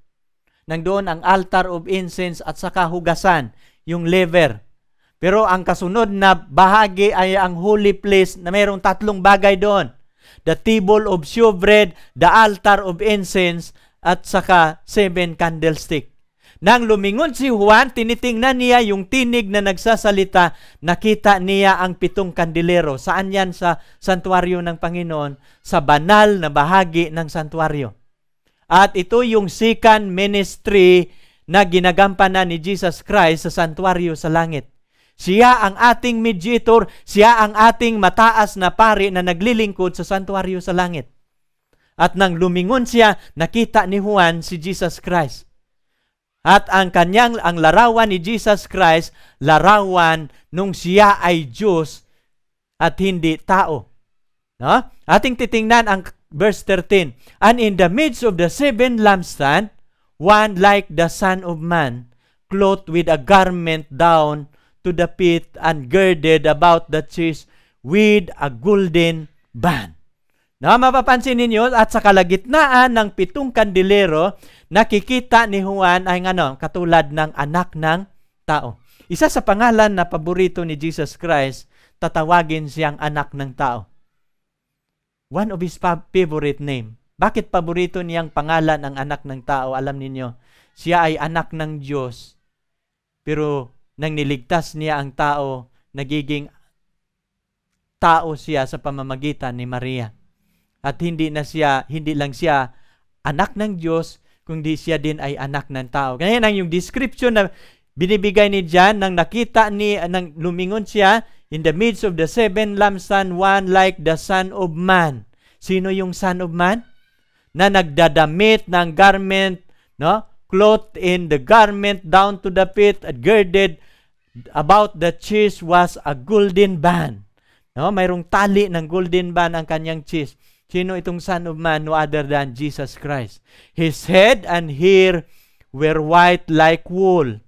Nangdoon ang altar of incense at saka hugasan, yung lever. Pero ang kasunod na bahagi ay ang holy place na mayroong tatlong bagay doon. The table of showbread, the altar of incense, at saka seven candlestick. Nang lumingon si Juan, tinitingnan niya yung tinig na nagsasalita, nakita niya ang pitong kandilero. Saan yan sa santuario ng Panginoon? Sa banal na bahagi ng santuario. At ito yung second ministry na ginagampanan ni Jesus Christ sa santuario sa langit. Siya ang ating mediator, siya ang ating mataas na pari na naglilingkod sa santuario sa langit. At nang lumingon siya, nakita ni Juan si Jesus Christ. At ang kanyang ang larawan ni Jesus Christ, larawan nung siya ay Diyos at hindi tao. No? Ating titingnan ang verse 13. And in the midst of the seven lampstand, one like the Son of Man, clothed with a garment down to the feet and girded about the chest with a golden band. Na mapapansin ninyo at sa kalagitnaan ng pitong kandilero, nakikita ni Juan ay ano, katulad ng anak ng tao. Isa sa pangalan na paborito ni Jesus Christ, tatawagin siyang anak ng tao. One of his favorite name. Bakit paborito niyang pangalan ang anak ng tao? Alam ninyo, siya ay anak ng Diyos. Pero nang niligtas niya ang tao, nagiging tao siya sa pamamagitan ni Maria. At hindi na siya, hindi lang siya anak ng Diyos, kundi siya din ay anak ng tao. Ganyan ang yung description na binibigay ni John nang nakita ni, nang lumingon siya, in the midst of the seven lampstand, one like the Son of Man. Sino yung Son of Man? Na nagdadamit ng garment, no? Clothed in the garment down to the feet, and girded about the cheese was a golden band. No? Mayroong tali ng golden band ang kanyang cheese. Sino itong Son of Man no other than Jesus Christ? His head and hair were white like wool,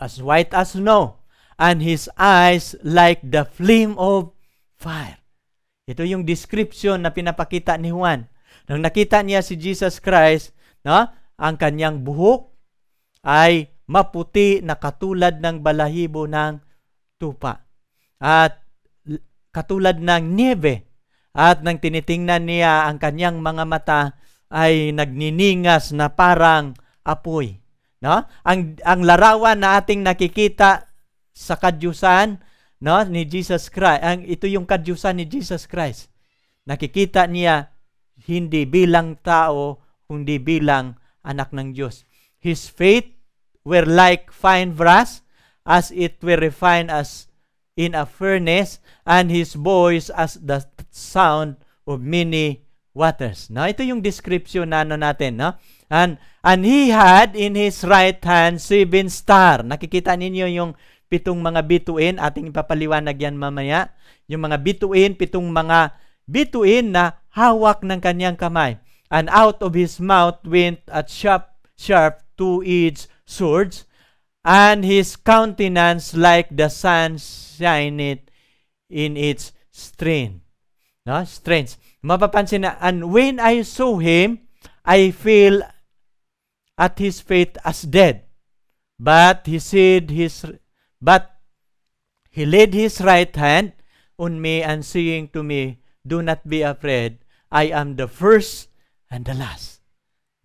as white as snow, and his eyes like the flame of fire. Ito yung description na pinapakita ni Juan. Nang nakita niya si Jesus Christ, no, ang kanyang buhok ay maputi na katulad ng balahibo ng tupa. At katulad ng niebe at nang tinitingnan niya ang kanyang mga mata ay nagniningas na parang apoy. No? Ang, ang larawan na ating nakikita sa kadyusan no, ni Jesus Christ, ang, ito yung kadyusan ni Jesus Christ. Nakikita niya hindi bilang tao, kundi bilang anak ng Diyos. His faith were like fine brass, as it were refined as in a furnace, and his voice as the sound of many waters. No, ito yung description na ano natin, no? And and he had in his right hand seven star. Nakikita ninyo yung pitong mga bituin, ating ipapaliwanag yan mamaya. Yung mga bituin, pitong mga bituin na hawak ng kanyang kamay. And out of his mouth went a sharp, sharp two-edged swords, and his countenance like the sun shineth in its strength. No? Strange. Mapapansin na, and when I saw him, I feel at his feet as dead. But he said his, but he laid his right hand on me and saying to me, Do not be afraid. I am the first and the last.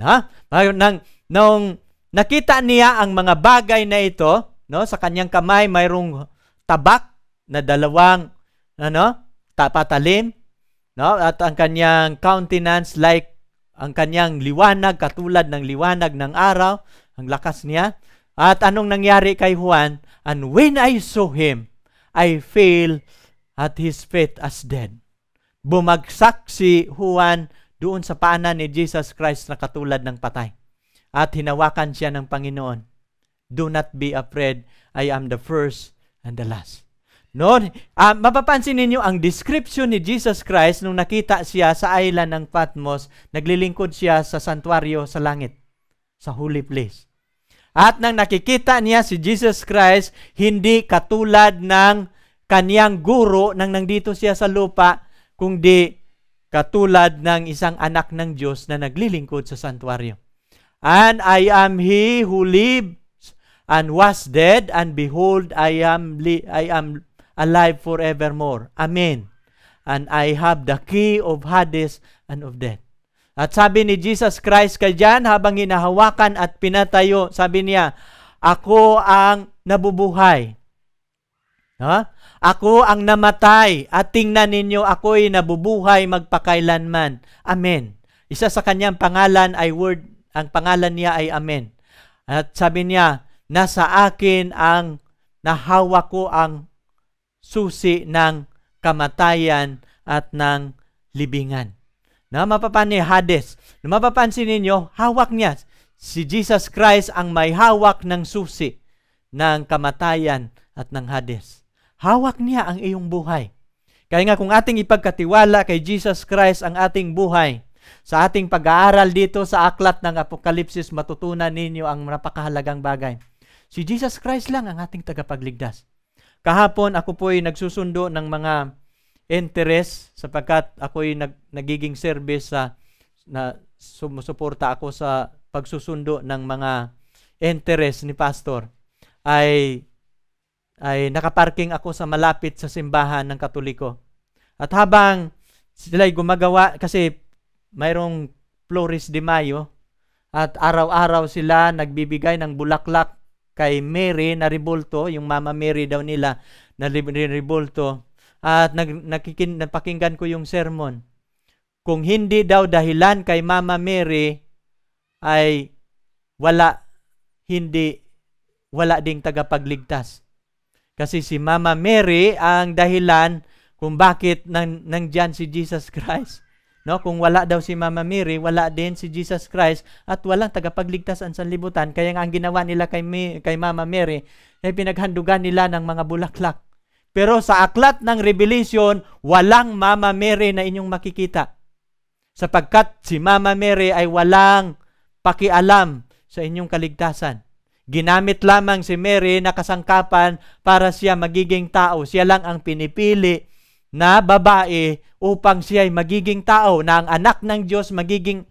Na? Nang, nung nakita niya ang mga bagay na ito, no, sa kanyang kamay mayroong tabak na dalawang ano, tapatalim No? At ang kanyang countenance like ang kanyang liwanag katulad ng liwanag ng araw, ang lakas niya. At anong nangyari kay Juan? And when I saw him, I fell at his feet as dead. Bumagsak si Juan doon sa paanan ni Jesus Christ na katulad ng patay. At hinawakan siya ng Panginoon. Do not be afraid. I am the first and the last. No? Uh, ah, mapapansin ninyo ang description ni Jesus Christ nung nakita siya sa island ng Patmos, naglilingkod siya sa santuario sa langit, sa holy place. At nang nakikita niya si Jesus Christ, hindi katulad ng kaniyang guro nang nandito siya sa lupa, kundi katulad ng isang anak ng Diyos na naglilingkod sa santuario. And I am he who lives and was dead, and behold, I am, li- I am alive forevermore. Amen. And I have the key of Hades and of death. At sabi ni Jesus Christ kay John habang hinahawakan at pinatayo, sabi niya, Ako ang nabubuhay. Ha? Ako ang namatay at tingnan ninyo ako'y nabubuhay magpakailanman. Amen. Isa sa kanyang pangalan ay word, ang pangalan niya ay Amen. At sabi niya, nasa akin ang nahawa ko ang susi ng kamatayan at ng libingan. Na mapapan ni Hades. Na mapapansin ninyo, hawak niya. Si Jesus Christ ang may hawak ng susi ng kamatayan at ng Hades. Hawak niya ang iyong buhay. Kaya nga kung ating ipagkatiwala kay Jesus Christ ang ating buhay, sa ating pag-aaral dito sa aklat ng Apokalipsis, matutunan ninyo ang napakahalagang bagay. Si Jesus Christ lang ang ating tagapagligtas. Kahapon ako po'y nagsusundo ng mga interest sapagkat ako'y nag, nagiging service sa na sumusuporta ako sa pagsusundo ng mga interest ni pastor ay ay nakaparking ako sa malapit sa simbahan ng Katoliko. At habang sila'y gumagawa kasi mayroong Flores de Mayo at araw-araw sila nagbibigay ng bulaklak kay Mary na ribulto, yung Mama Mary daw nila na ribulto, at nag, nakikin, napakinggan ko yung sermon. Kung hindi daw dahilan kay Mama Mary, ay wala, hindi, wala ding tagapagligtas. Kasi si Mama Mary ang dahilan kung bakit nang, nandyan si Jesus Christ. No? Kung wala daw si Mama Mary, wala din si Jesus Christ at walang tagapagligtas ang sanlibutan. Kaya nga ang ginawa nila kay, kay Mama Mary ay pinaghandugan nila ng mga bulaklak. Pero sa aklat ng Revelation, walang Mama Mary na inyong makikita. Sapagkat si Mama Mary ay walang pakialam sa inyong kaligtasan. Ginamit lamang si Mary na kasangkapan para siya magiging tao. Siya lang ang pinipili na babae upang siya ay magiging tao, na ang anak ng Diyos magiging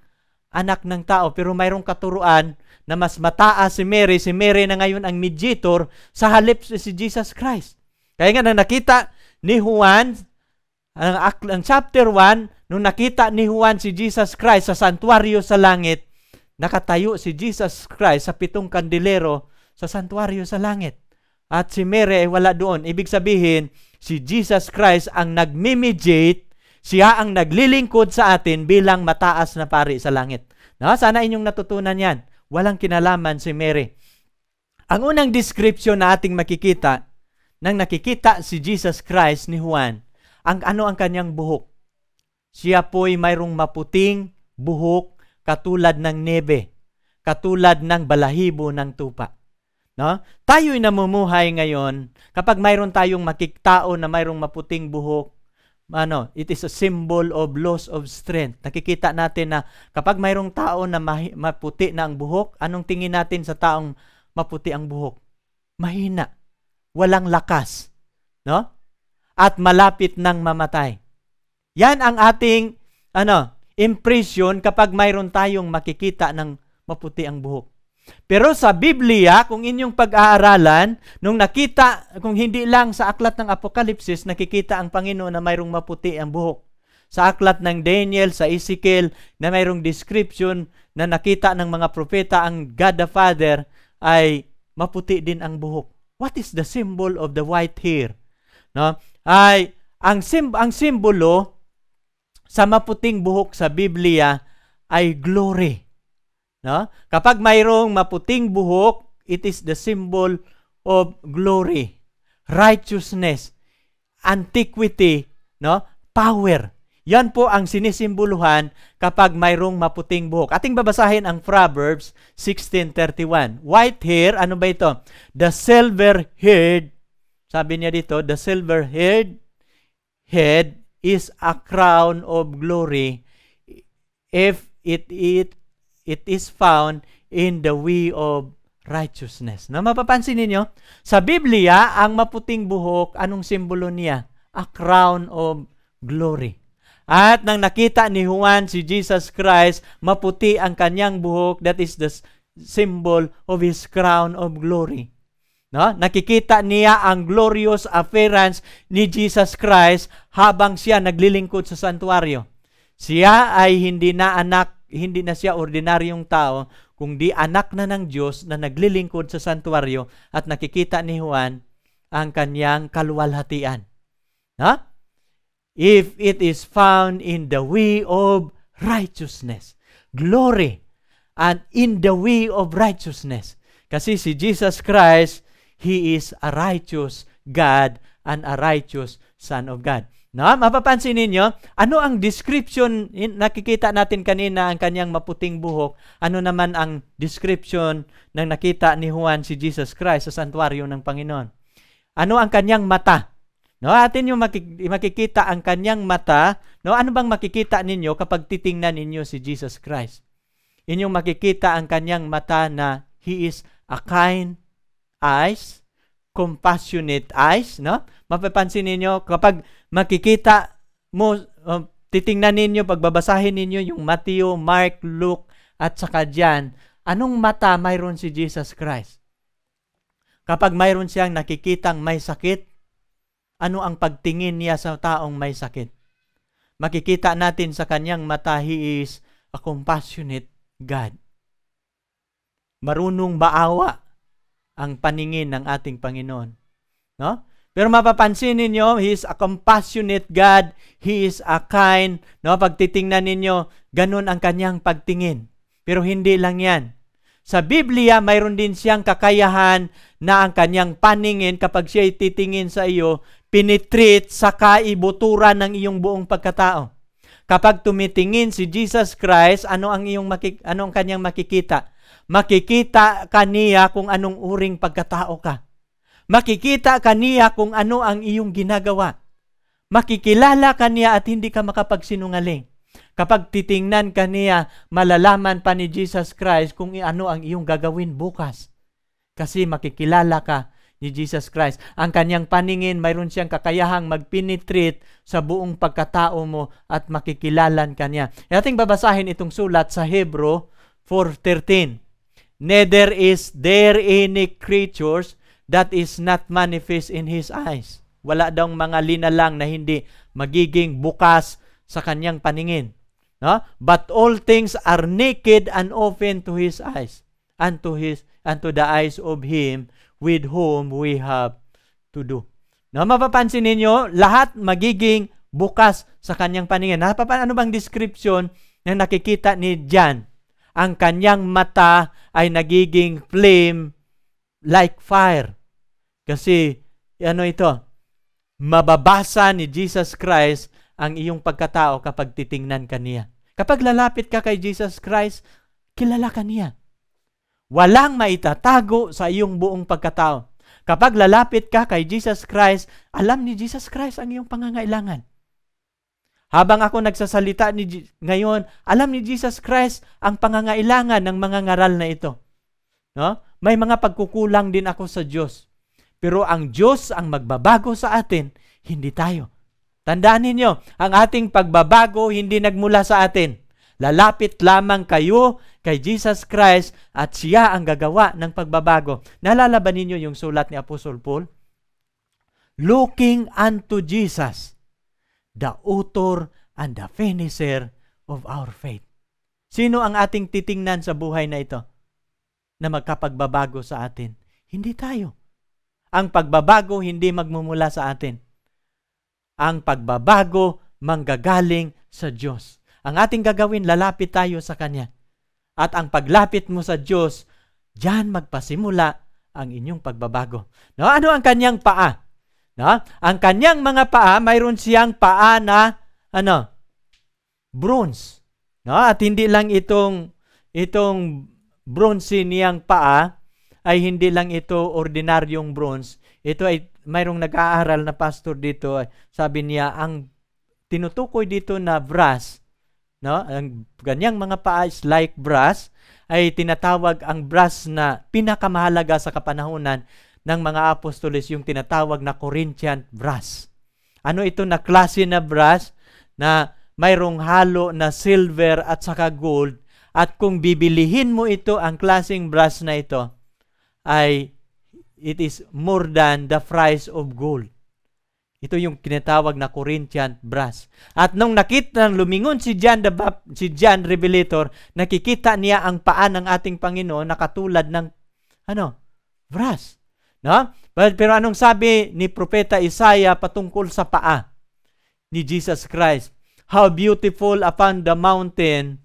anak ng tao. Pero mayroong katuruan na mas mataas si Mary. Si Mary na ngayon ang mediator sa halip si Jesus Christ. Kaya nga nang nakita ni Juan, ang, ang chapter 1, nung nakita ni Juan si Jesus Christ sa santuario sa langit, nakatayo si Jesus Christ sa pitong kandilero sa santuario sa langit. At si Mary ay wala doon. Ibig sabihin, Si Jesus Christ ang nagmimediate, siya ang naglilingkod sa atin bilang mataas na pari sa langit. No? Sana inyong natutunan yan. Walang kinalaman si Mary. Ang unang description na ating makikita nang nakikita si Jesus Christ ni Juan, ang ano ang kanyang buhok? Siya po'y mayroong maputing buhok katulad ng nebe, katulad ng balahibo ng tupa. No? Tayo'y namumuhay ngayon kapag mayroon tayong makiktao na mayroong maputing buhok, ano, it is a symbol of loss of strength. Nakikita natin na kapag mayroong tao na ma- maputi na ang buhok, anong tingin natin sa taong maputi ang buhok? Mahina, walang lakas, no? At malapit nang mamatay. Yan ang ating ano, impression kapag mayroon tayong makikita ng maputi ang buhok. Pero sa Biblia, kung inyong pag-aaralan, nung nakita, kung hindi lang sa aklat ng Apokalipsis, nakikita ang Panginoon na mayroong maputi ang buhok. Sa aklat ng Daniel, sa Ezekiel, na mayroong description na nakita ng mga propeta ang God the Father ay maputi din ang buhok. What is the symbol of the white hair? No? Ay ang sim ang simbolo sa maputing buhok sa Biblia ay glory. No? Kapag mayroong maputing buhok, it is the symbol of glory, righteousness, antiquity, no? power. Yan po ang sinisimboluhan kapag mayroong maputing buhok. Ating babasahin ang Proverbs 16.31. White hair, ano ba ito? The silver haired, sabi niya dito, the silver haired head is a crown of glory if it, it it is found in the way of righteousness. Na mapapansin ninyo, sa Biblia, ang maputing buhok, anong simbolo niya? A crown of glory. At nang nakita ni Juan si Jesus Christ, maputi ang kanyang buhok, that is the symbol of his crown of glory. No? Nakikita niya ang glorious appearance ni Jesus Christ habang siya naglilingkod sa santuario. Siya ay hindi na anak hindi na siya ordinaryong tao, kundi anak na ng Diyos na naglilingkod sa santuwaryo at nakikita ni Juan ang kanyang kaluwalhatian. Ha? If it is found in the way of righteousness, glory, and in the way of righteousness. Kasi si Jesus Christ, He is a righteous God and a righteous Son of God. No? Mapapansin ninyo, ano ang description, nakikita natin kanina ang kanyang maputing buhok, ano naman ang description ng nakita ni Juan si Jesus Christ sa santuaryo ng Panginoon. Ano ang kanyang mata? No, atin yung makikita ang kanyang mata, no? Ano bang makikita ninyo kapag titingnan ninyo si Jesus Christ? Inyong makikita ang kanyang mata na he is a kind eyes, compassionate eyes, no? Mapapansin ninyo, kapag makikita mo, uh, titingnan ninyo, pagbabasahin ninyo yung Mateo, Mark, Luke, at saka John. Anong mata mayroon si Jesus Christ? Kapag mayroon siyang nakikitang may sakit, ano ang pagtingin niya sa taong may sakit? Makikita natin sa kanyang mata, He is a compassionate God. Marunong maawa ang paningin ng ating Panginoon. No? Pero mapapansin ninyo, He is a compassionate God. He is a kind. No? Pag ninyo, ganun ang kanyang pagtingin. Pero hindi lang yan. Sa Biblia, mayroon din siyang kakayahan na ang kanyang paningin kapag siya titingin sa iyo, pinitreat sa kaibuturan ng iyong buong pagkatao. Kapag tumitingin si Jesus Christ, ano ang iyong makik- ano ang kanyang makikita? Makikita kaniya kung anong uring pagkatao ka. Makikita kaniya kung ano ang iyong ginagawa. Makikilala kaniya at hindi ka makapagsinungaling. Kapag titingnan kaniya, malalaman pa ni Jesus Christ kung ano ang iyong gagawin bukas. Kasi makikilala ka ni Jesus Christ. Ang kanyang paningin, mayroon siyang kakayahang magpenetrate sa buong pagkatao mo at makikilalan kanya. E ating babasahin itong sulat sa Hebro 4.13. Neither is there any creatures that is not manifest in His eyes. Wala daw mga linalang na hindi magiging bukas sa kanyang paningin. No? But all things are naked and open to His eyes and to, his, and to the eyes of Him with whom we have to do. No, mapapansin ninyo, lahat magiging bukas sa kanyang paningin. Napapan ano bang description na nakikita ni John? Ang kanyang mata ay nagiging flame like fire. Kasi ano ito? Mababasa ni Jesus Christ ang iyong pagkatao kapag titingnan ka niya. Kapag lalapit ka kay Jesus Christ, kilala ka niya. Walang maitatago sa iyong buong pagkatao. Kapag lalapit ka kay Jesus Christ, alam ni Jesus Christ ang iyong pangangailangan. Habang ako nagsasalita ni G- ngayon, alam ni Jesus Christ ang pangangailangan ng mga ngaral na ito. No? May mga pagkukulang din ako sa Diyos. Pero ang Diyos ang magbabago sa atin, hindi tayo. Tandaan ninyo, ang ating pagbabago hindi nagmula sa atin. Lalapit lamang kayo kay Jesus Christ at siya ang gagawa ng pagbabago. Nalala ba ninyo yung sulat ni Apostle Paul? Looking unto Jesus, the author and the finisher of our faith. Sino ang ating titingnan sa buhay na ito na magkapagbabago sa atin? Hindi tayo ang pagbabago hindi magmumula sa atin. Ang pagbabago manggagaling sa Diyos. Ang ating gagawin, lalapit tayo sa Kanya. At ang paglapit mo sa Diyos, diyan magpasimula ang inyong pagbabago. No? Ano ang kanyang paa? No? Ang kanyang mga paa, mayroon siyang paa na ano? Bronze. No? At hindi lang itong itong bronze niyang paa, ay hindi lang ito ordinaryong bronze. Ito ay mayroong nag-aaral na pastor dito. Sabi niya, ang tinutukoy dito na brass, no? ang ganyang mga paa is like brass, ay tinatawag ang brass na pinakamahalaga sa kapanahunan ng mga apostoles, yung tinatawag na Corinthian brass. Ano ito na klase na brass na mayroong halo na silver at saka gold at kung bibilihin mo ito ang klaseng brass na ito, ay it is more than the price of gold. Ito yung kinatawag na Corinthian brass. At nung nakita ng lumingon si John, the Bap- si John Revelator, nakikita niya ang paa ng ating Panginoon na katulad ng ano, brass. No? But, pero anong sabi ni Propeta Isaiah patungkol sa paa ni Jesus Christ? How beautiful upon the mountain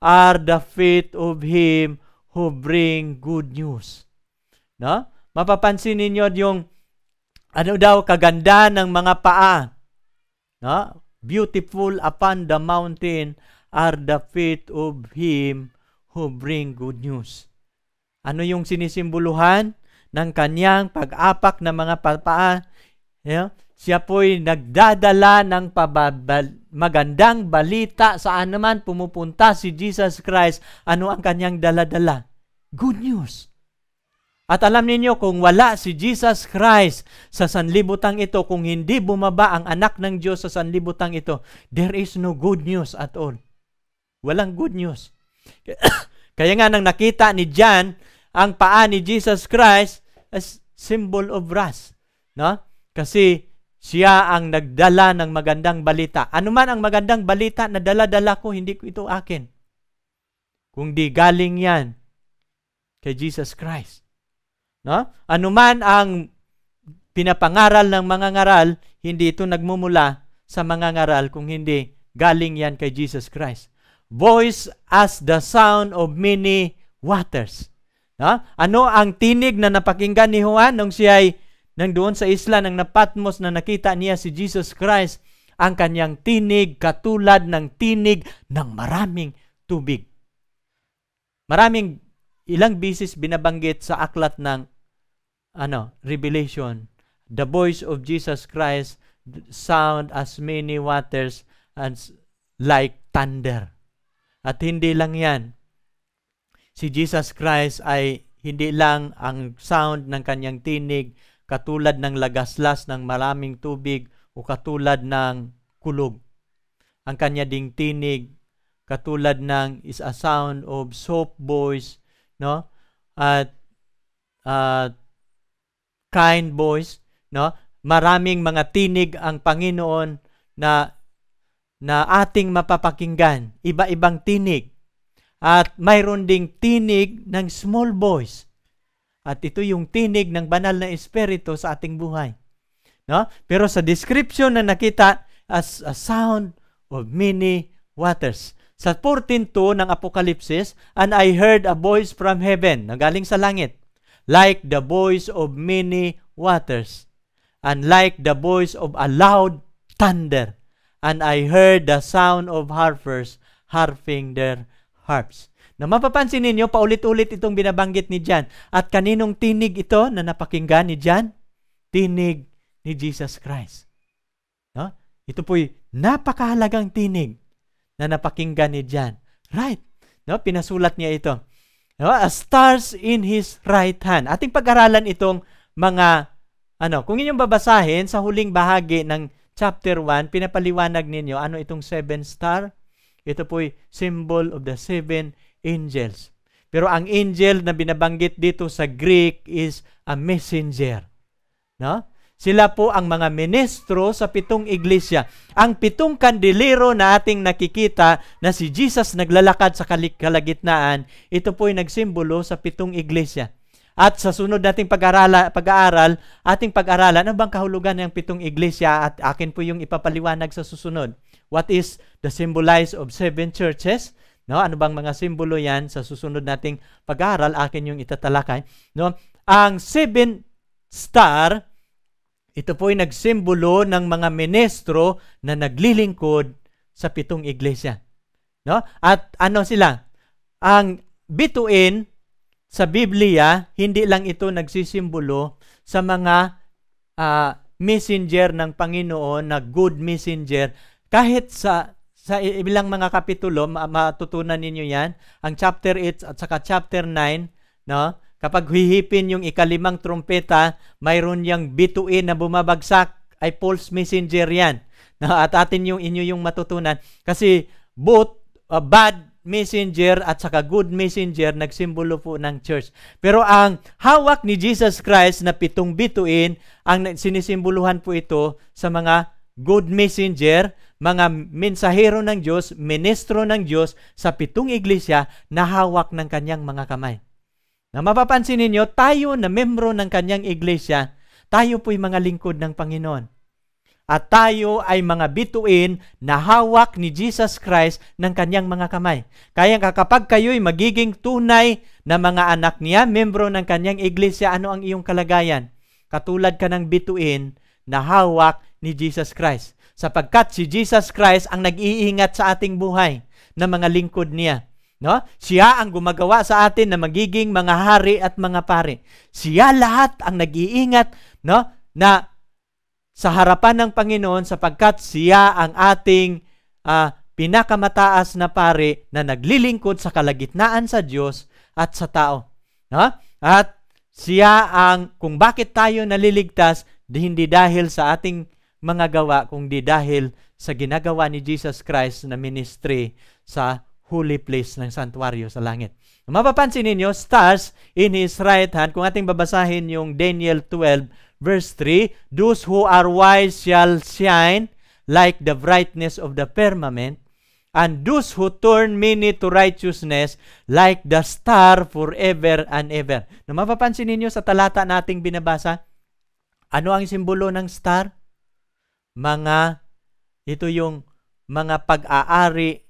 are the feet of him who bring good news. No? Mapapansin ninyo yung ano daw kaganda ng mga paa. No? Beautiful upon the mountain are the feet of him who bring good news. Ano yung sinisimboluhan ng kanyang pag-apak ng mga paa? Yeah? Siya po'y nagdadala ng pababal, magandang balita saan naman pumupunta si Jesus Christ. Ano ang kanyang daladala? Good news. At alam ninyo kung wala si Jesus Christ sa sanlibutang ito, kung hindi bumaba ang anak ng Diyos sa sanlibutang ito, there is no good news at all. Walang good news. [coughs] Kaya nga nang nakita ni John ang paa ni Jesus Christ as symbol of wrath. No? Kasi siya ang nagdala ng magandang balita. Ano man ang magandang balita na dala-dala ko, hindi ko ito akin. Kung di galing yan kay Jesus Christ. No? Anuman ang pinapangaral ng mga ngaral, hindi ito nagmumula sa mga ngaral kung hindi galing yan kay Jesus Christ. Voice as the sound of many waters. No? Ano ang tinig na napakinggan ni Juan nung siya ay nang doon sa isla ng Napatmos na nakita niya si Jesus Christ ang kanyang tinig katulad ng tinig ng maraming tubig. Maraming ilang bisis binabanggit sa aklat ng ano, revelation. The voice of Jesus Christ sound as many waters and like thunder. At hindi lang 'yan. Si Jesus Christ ay hindi lang ang sound ng kanyang tinig katulad ng lagaslas ng maraming tubig o katulad ng kulog. Ang kanya ding tinig katulad ng is a sound of soft voice, no? At at uh, kind voice, no? Maraming mga tinig ang Panginoon na na ating mapapakinggan, iba-ibang tinig. At mayroon ding tinig ng small voice. At ito yung tinig ng banal na espiritu sa ating buhay. No? Pero sa description na nakita as a sound of many waters. Sa 14:2 ng Apokalipsis, and I heard a voice from heaven, nanggaling sa langit like the voice of many waters, and like the voice of a loud thunder. And I heard the sound of harpers harping their harps. Na mapapansin ninyo, paulit-ulit itong binabanggit ni John. At kaninong tinig ito na napakinggan ni John? Tinig ni Jesus Christ. No? Ito po'y napakahalagang tinig na napakinggan ni John. Right? No? Pinasulat niya ito. No? Diba? stars in his right hand. Ating pag-aralan itong mga ano, kung inyong babasahin sa huling bahagi ng chapter 1, pinapaliwanag ninyo ano itong seven star. Ito po'y symbol of the seven angels. Pero ang angel na binabanggit dito sa Greek is a messenger. No? Sila po ang mga ministro sa pitong iglesia. Ang pitong kandilero na ating nakikita na si Jesus naglalakad sa kalagitnaan, ito po ay nagsimbolo sa pitong iglesia. At sa sunod nating pag-aral, pag-aaral, ating pag-aralan, ano bang kahulugan ng pitong iglesia at akin po yung ipapaliwanag sa susunod. What is the symbolize of seven churches? No, ano bang mga simbolo 'yan sa susunod nating pag-aaral akin yung itatalakay, no? Ang seven star ito po ay nagsimbolo ng mga ministro na naglilingkod sa pitong iglesia. No? At ano sila? Ang bituin sa Biblia, hindi lang ito nagsisimbolo sa mga uh, messenger ng Panginoon na good messenger. Kahit sa sa ilang mga kapitulo, matutunan ninyo yan, ang chapter 8 at saka chapter 9, no? Kapag hihipin yung ikalimang trumpeta, mayroon yang bituin na bumabagsak ay false messenger yan. [laughs] Na at atin yung inyo yung matutunan kasi both uh, bad messenger at saka good messenger nagsimbolo po ng church. Pero ang hawak ni Jesus Christ na pitong bituin ang sinisimboluhan po ito sa mga good messenger, mga mensahero ng Diyos, ministro ng Diyos sa pitong iglesia na hawak ng kanyang mga kamay. Na mapapansin ninyo, tayo na membro ng kanyang iglesia, tayo po'y mga lingkod ng Panginoon. At tayo ay mga bituin na hawak ni Jesus Christ ng kanyang mga kamay. Kaya kapag kayo'y magiging tunay na mga anak niya, membro ng kanyang iglesia, ano ang iyong kalagayan? Katulad ka ng bituin na hawak ni Jesus Christ. Sapagkat si Jesus Christ ang nag-iingat sa ating buhay na mga lingkod niya. No? Siya ang gumagawa sa atin na magiging mga hari at mga pare. Siya lahat ang nag-iingat no? na sa harapan ng Panginoon sapagkat siya ang ating uh, pinakamataas na pare na naglilingkod sa kalagitnaan sa Diyos at sa tao. No? At siya ang kung bakit tayo naliligtas, di hindi dahil sa ating mga gawa, kundi dahil sa ginagawa ni Jesus Christ na ministry sa holy place ng santuario sa langit. Mapapansin ninyo, stars in his right hand. Kung ating babasahin yung Daniel 12 verse 3, Those who are wise shall shine like the brightness of the firmament, and those who turn many to righteousness like the star forever and ever. Na mapapansin ninyo sa talata nating binabasa, ano ang simbolo ng star? Mga, ito yung mga pag-aari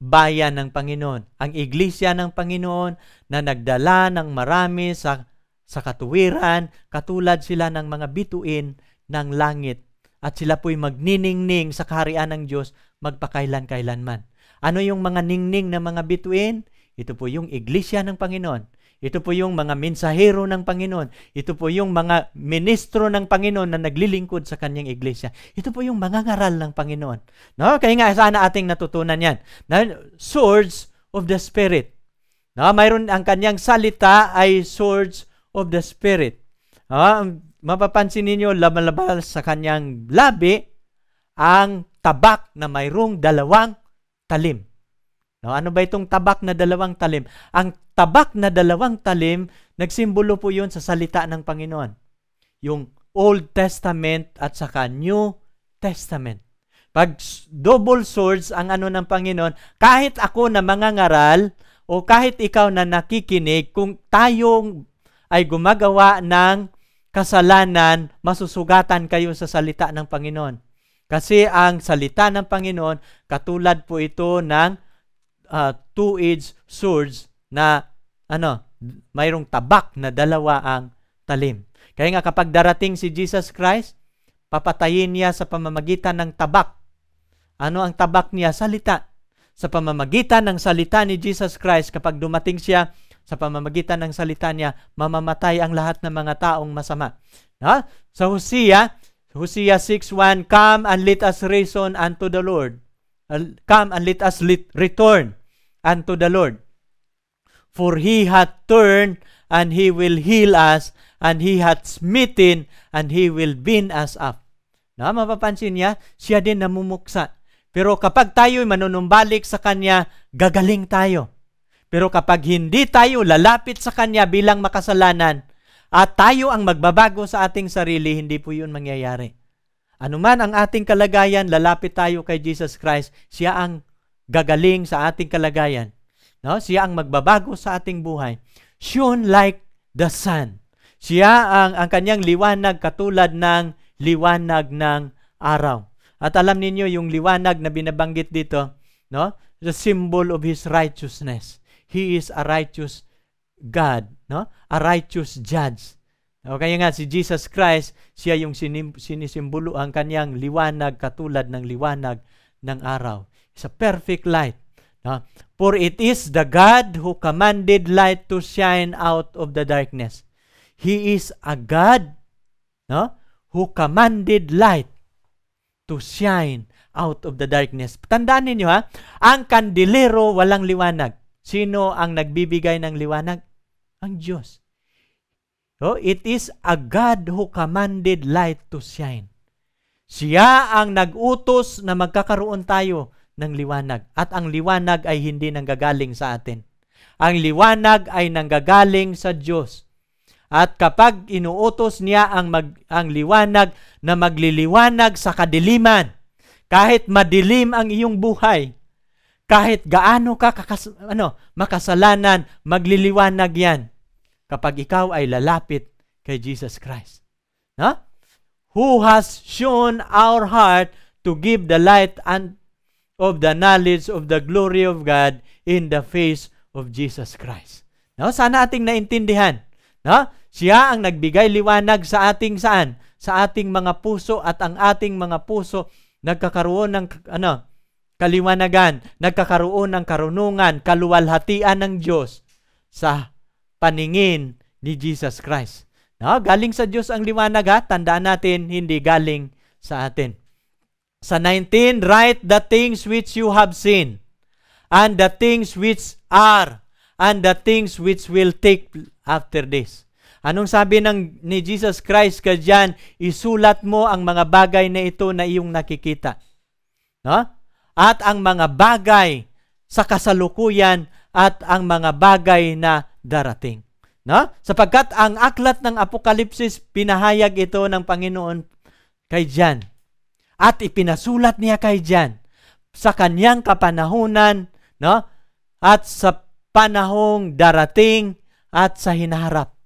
bayan ng Panginoon, ang iglesia ng Panginoon na nagdala ng marami sa, sa katuwiran, katulad sila ng mga bituin ng langit. At sila po'y magniningning sa kaharian ng Diyos magpakailan-kailanman. Ano yung mga ningning na mga bituin? Ito po yung iglesia ng Panginoon ito po yung mga mensahero ng Panginoon. Ito po yung mga ministro ng Panginoon na naglilingkod sa kanyang iglesia. Ito po yung mga ngaral ng Panginoon. No? Kaya nga, sana ating natutunan yan. Na, swords of the Spirit. No? Mayroon ang kanyang salita ay swords of the Spirit. No? Mapapansin ninyo, laban-laban sa kanyang labi ang tabak na mayroong dalawang talim. No, ano ba itong tabak na dalawang talim? Ang tabak na dalawang talim, nagsimbolo po yun sa salita ng Panginoon. Yung Old Testament at saka New Testament. Pag double swords ang ano ng Panginoon, kahit ako na mangangaral o kahit ikaw na nakikinig, kung tayong ay gumagawa ng kasalanan, masusugatan kayo sa salita ng Panginoon. Kasi ang salita ng Panginoon, katulad po ito ng uh, two-edged swords na ano, mayroong tabak na dalawa ang talim. Kaya nga kapag darating si Jesus Christ, papatayin niya sa pamamagitan ng tabak. Ano ang tabak niya? Salita. Sa pamamagitan ng salita ni Jesus Christ, kapag dumating siya sa pamamagitan ng salita niya, mamamatay ang lahat ng mga taong masama. Ha? Sa Hosea, Hosea 6.1, Come and let us reason unto the Lord. Come and let us let, return unto the Lord. For he hath turned, and he will heal us, and he hath smitten, and he will bind us up. Na, mapapansin niya, siya din namumuksa. Pero kapag tayo manunumbalik sa Kanya, gagaling tayo. Pero kapag hindi tayo lalapit sa Kanya bilang makasalanan, at tayo ang magbabago sa ating sarili, hindi po yun mangyayari. Anuman ang ating kalagayan, lalapit tayo kay Jesus Christ. Siya ang gagaling sa ating kalagayan. No? Siya ang magbabago sa ating buhay. Shone like the sun. Siya ang, ang kanyang liwanag katulad ng liwanag ng araw. At alam ninyo yung liwanag na binabanggit dito, no? The symbol of his righteousness. He is a righteous God, no? A righteous judge. O kaya nga si Jesus Christ, siya yung sinisimbolo ang kanyang liwanag katulad ng liwanag ng araw is a perfect light. No? For it is the God who commanded light to shine out of the darkness. He is a God no? who commanded light to shine out of the darkness. Tandaan ninyo ha, ang kandilero walang liwanag. Sino ang nagbibigay ng liwanag? Ang Diyos. So, it is a God who commanded light to shine. Siya ang nag-utos na magkakaroon tayo ng liwanag. At ang liwanag ay hindi nanggagaling sa atin. Ang liwanag ay nanggagaling sa Diyos. At kapag inuutos niya ang, mag, ang liwanag na magliliwanag sa kadiliman, kahit madilim ang iyong buhay, kahit gaano ka kakas, ano, makasalanan, magliliwanag yan kapag ikaw ay lalapit kay Jesus Christ. No? Huh? Who has shown our heart to give the light and of the knowledge of the glory of God in the face of Jesus Christ. No? Sana ating naintindihan. No? Siya ang nagbigay liwanag sa ating saan? Sa ating mga puso at ang ating mga puso nagkakaroon ng ano, kaliwanagan, nagkakaroon ng karunungan, kaluwalhatian ng Diyos sa paningin ni Jesus Christ. No? Galing sa Diyos ang liwanag ha? Tandaan natin, hindi galing sa atin. Sa 19, write the things which you have seen, and the things which are, and the things which will take after this. Anong sabi ng ni Jesus Christ kay John, isulat mo ang mga bagay na ito na iyong nakikita. No? At ang mga bagay sa kasalukuyan at ang mga bagay na darating. No? Sapagkat ang aklat ng Apokalipsis, pinahayag ito ng Panginoon kay John at ipinasulat niya kay John sa kanyang kapanahunan, no? At sa panahong darating at sa hinaharap.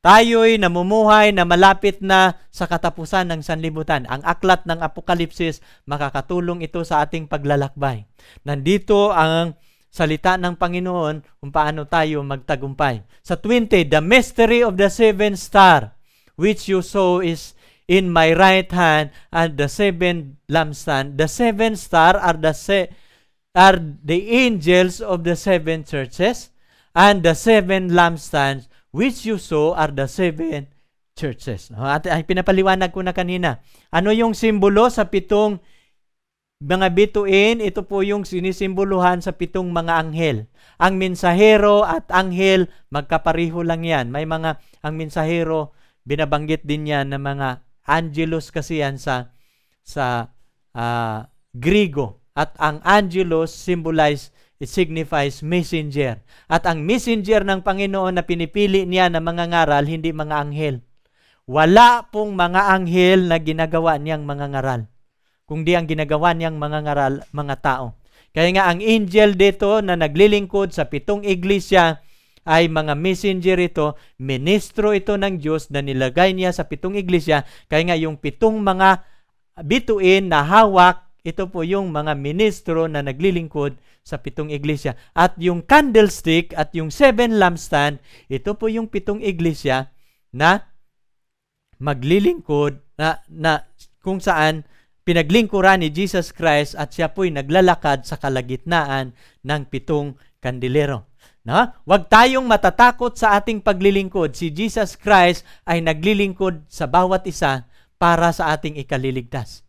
Tayo'y namumuhay na malapit na sa katapusan ng sanlibutan. Ang aklat ng Apokalipsis, makakatulong ito sa ating paglalakbay. Nandito ang salita ng Panginoon kung paano tayo magtagumpay. Sa 20, the mystery of the seven star which you saw is in my right hand and the seven lampstand. The seven star are the se- are the angels of the seven churches and the seven lampstands which you saw are the seven churches. No? At ay, pinapaliwanag ko na kanina. Ano yung simbolo sa pitong mga bituin? Ito po yung sinisimboluhan sa pitong mga anghel. Ang mensahero at anghel, magkapareho lang yan. May mga, ang mensahero, binabanggit din yan ng mga Angelus kasi yan sa sa uh, Grigo. At ang Angelus symbolize It signifies messenger. At ang messenger ng Panginoon na pinipili niya na mga ngaral, hindi mga anghel. Wala pong mga anghel na ginagawa niyang mga ngaral. Kung ang ginagawa niyang mga ngaral, mga tao. Kaya nga ang angel dito na naglilingkod sa pitong iglesia, ay mga messenger ito, ministro ito ng Diyos na nilagay niya sa pitong iglesia. Kaya nga yung pitong mga bituin na hawak, ito po yung mga ministro na naglilingkod sa pitong iglesia. At yung candlestick at yung seven lampstand, ito po yung pitong iglesia na maglilingkod na, na kung saan pinaglingkuran ni Jesus Christ at siya po'y naglalakad sa kalagitnaan ng pitong kandilero. No? Huwag tayong matatakot sa ating paglilingkod. Si Jesus Christ ay naglilingkod sa bawat isa para sa ating ikaliligtas.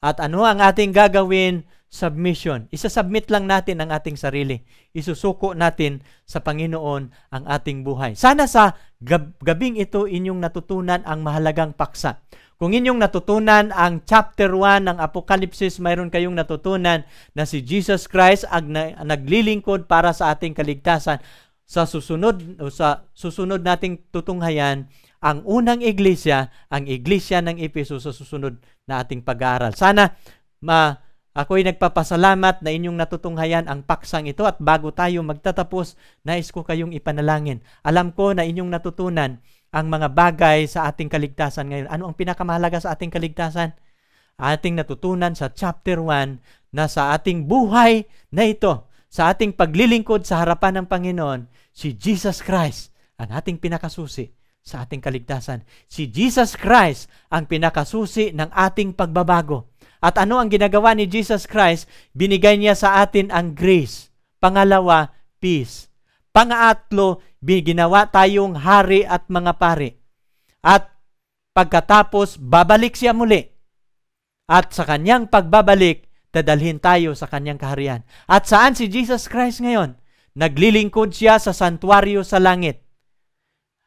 At ano ang ating gagawin? Submission. Isasubmit lang natin ang ating sarili. Isusuko natin sa Panginoon ang ating buhay. Sana sa gab- gabing ito inyong natutunan ang mahalagang paksa. Kung inyong natutunan ang chapter 1 ng Apokalipsis, mayroon kayong natutunan na si Jesus Christ ang naglilingkod para sa ating kaligtasan. Sa susunod o sa susunod nating tutunghayan, ang unang iglesia, ang iglesia ng Episo sa susunod na ating pag-aaral. Sana ma Ako'y nagpapasalamat na inyong natutunghayan ang paksang ito at bago tayo magtatapos, nais ko kayong ipanalangin. Alam ko na inyong natutunan ang mga bagay sa ating kaligtasan ngayon. Ano ang pinakamahalaga sa ating kaligtasan? Ating natutunan sa chapter 1 na sa ating buhay na ito, sa ating paglilingkod sa harapan ng Panginoon, si Jesus Christ ang ating pinakasusi sa ating kaligtasan. Si Jesus Christ ang pinakasusi ng ating pagbabago. At ano ang ginagawa ni Jesus Christ? Binigay niya sa atin ang grace. Pangalawa, peace. Pangaatlo, ginawa tayong hari at mga pari. At pagkatapos, babalik siya muli. At sa kanyang pagbabalik, dadalhin tayo sa kanyang kaharian. At saan si Jesus Christ ngayon? Naglilingkod siya sa santuario sa langit.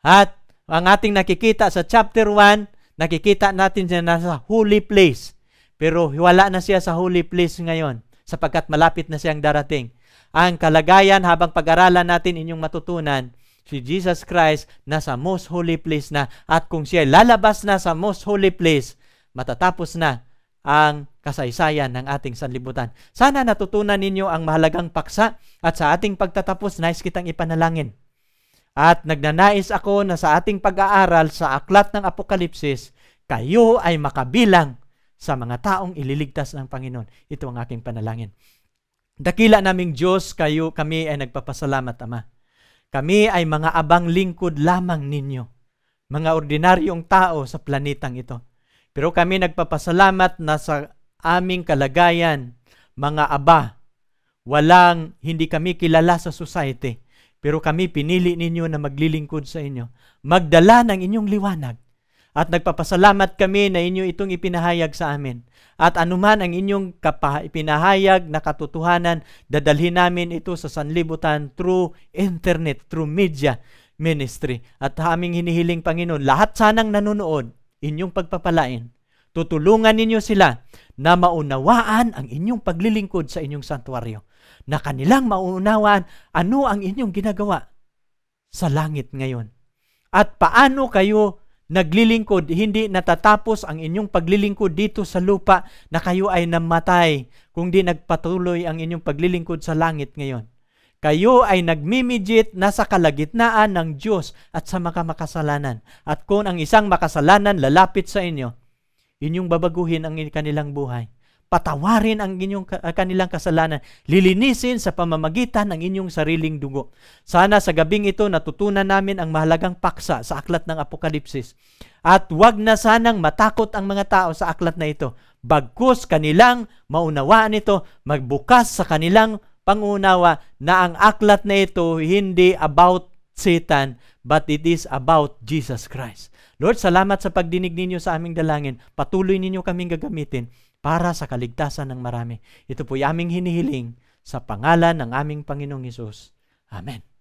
At ang ating nakikita sa chapter 1, nakikita natin siya nasa holy place. Pero wala na siya sa holy place ngayon sapagkat malapit na siyang darating ang kalagayan habang pag-aralan natin inyong matutunan si Jesus Christ nasa most holy place na at kung siya lalabas na sa most holy place, matatapos na ang kasaysayan ng ating sanlibutan. Sana natutunan ninyo ang mahalagang paksa at sa ating pagtatapos, nais kitang ipanalangin. At nagnanais ako na sa ating pag-aaral sa aklat ng Apokalipsis, kayo ay makabilang sa mga taong ililigtas ng Panginoon. Ito ang aking panalangin. Dakila naming Diyos, kayo kami ay nagpapasalamat, Ama. Kami ay mga abang lingkod lamang ninyo, mga ordinaryong tao sa planetang ito. Pero kami nagpapasalamat na sa aming kalagayan, mga aba, walang hindi kami kilala sa society, pero kami pinili ninyo na maglilingkod sa inyo, magdala ng inyong liwanag at nagpapasalamat kami na inyo itong ipinahayag sa amin. At anuman ang inyong kapah- ipinahayag na katotohanan, dadalhin namin ito sa sanlibutan through internet, through media ministry. At aming hinihiling Panginoon, lahat sanang nanonood, inyong pagpapalain. Tutulungan ninyo sila na maunawaan ang inyong paglilingkod sa inyong santuwaryo. Na kanilang maunawaan ano ang inyong ginagawa sa langit ngayon. At paano kayo naglilingkod, hindi natatapos ang inyong paglilingkod dito sa lupa na kayo ay namatay kung di nagpatuloy ang inyong paglilingkod sa langit ngayon. Kayo ay nagmimidjit na sa kalagitnaan ng Diyos at sa makamakasalanan. At kung ang isang makasalanan lalapit sa inyo, inyong babaguhin ang kanilang buhay patawarin ang inyong ah, kanilang kasalanan, lilinisin sa pamamagitan ng inyong sariling dugo. Sana sa gabing ito natutunan namin ang mahalagang paksa sa aklat ng Apokalipsis. At wag na sanang matakot ang mga tao sa aklat na ito. Bagkus kanilang maunawaan ito, magbukas sa kanilang pangunawa na ang aklat na ito hindi about Satan, but it is about Jesus Christ. Lord, salamat sa pagdinig ninyo sa aming dalangin. Patuloy ninyo kaming gagamitin para sa kaligtasan ng marami. Ito po aming hinihiling sa pangalan ng aming Panginoong Isus. Amen.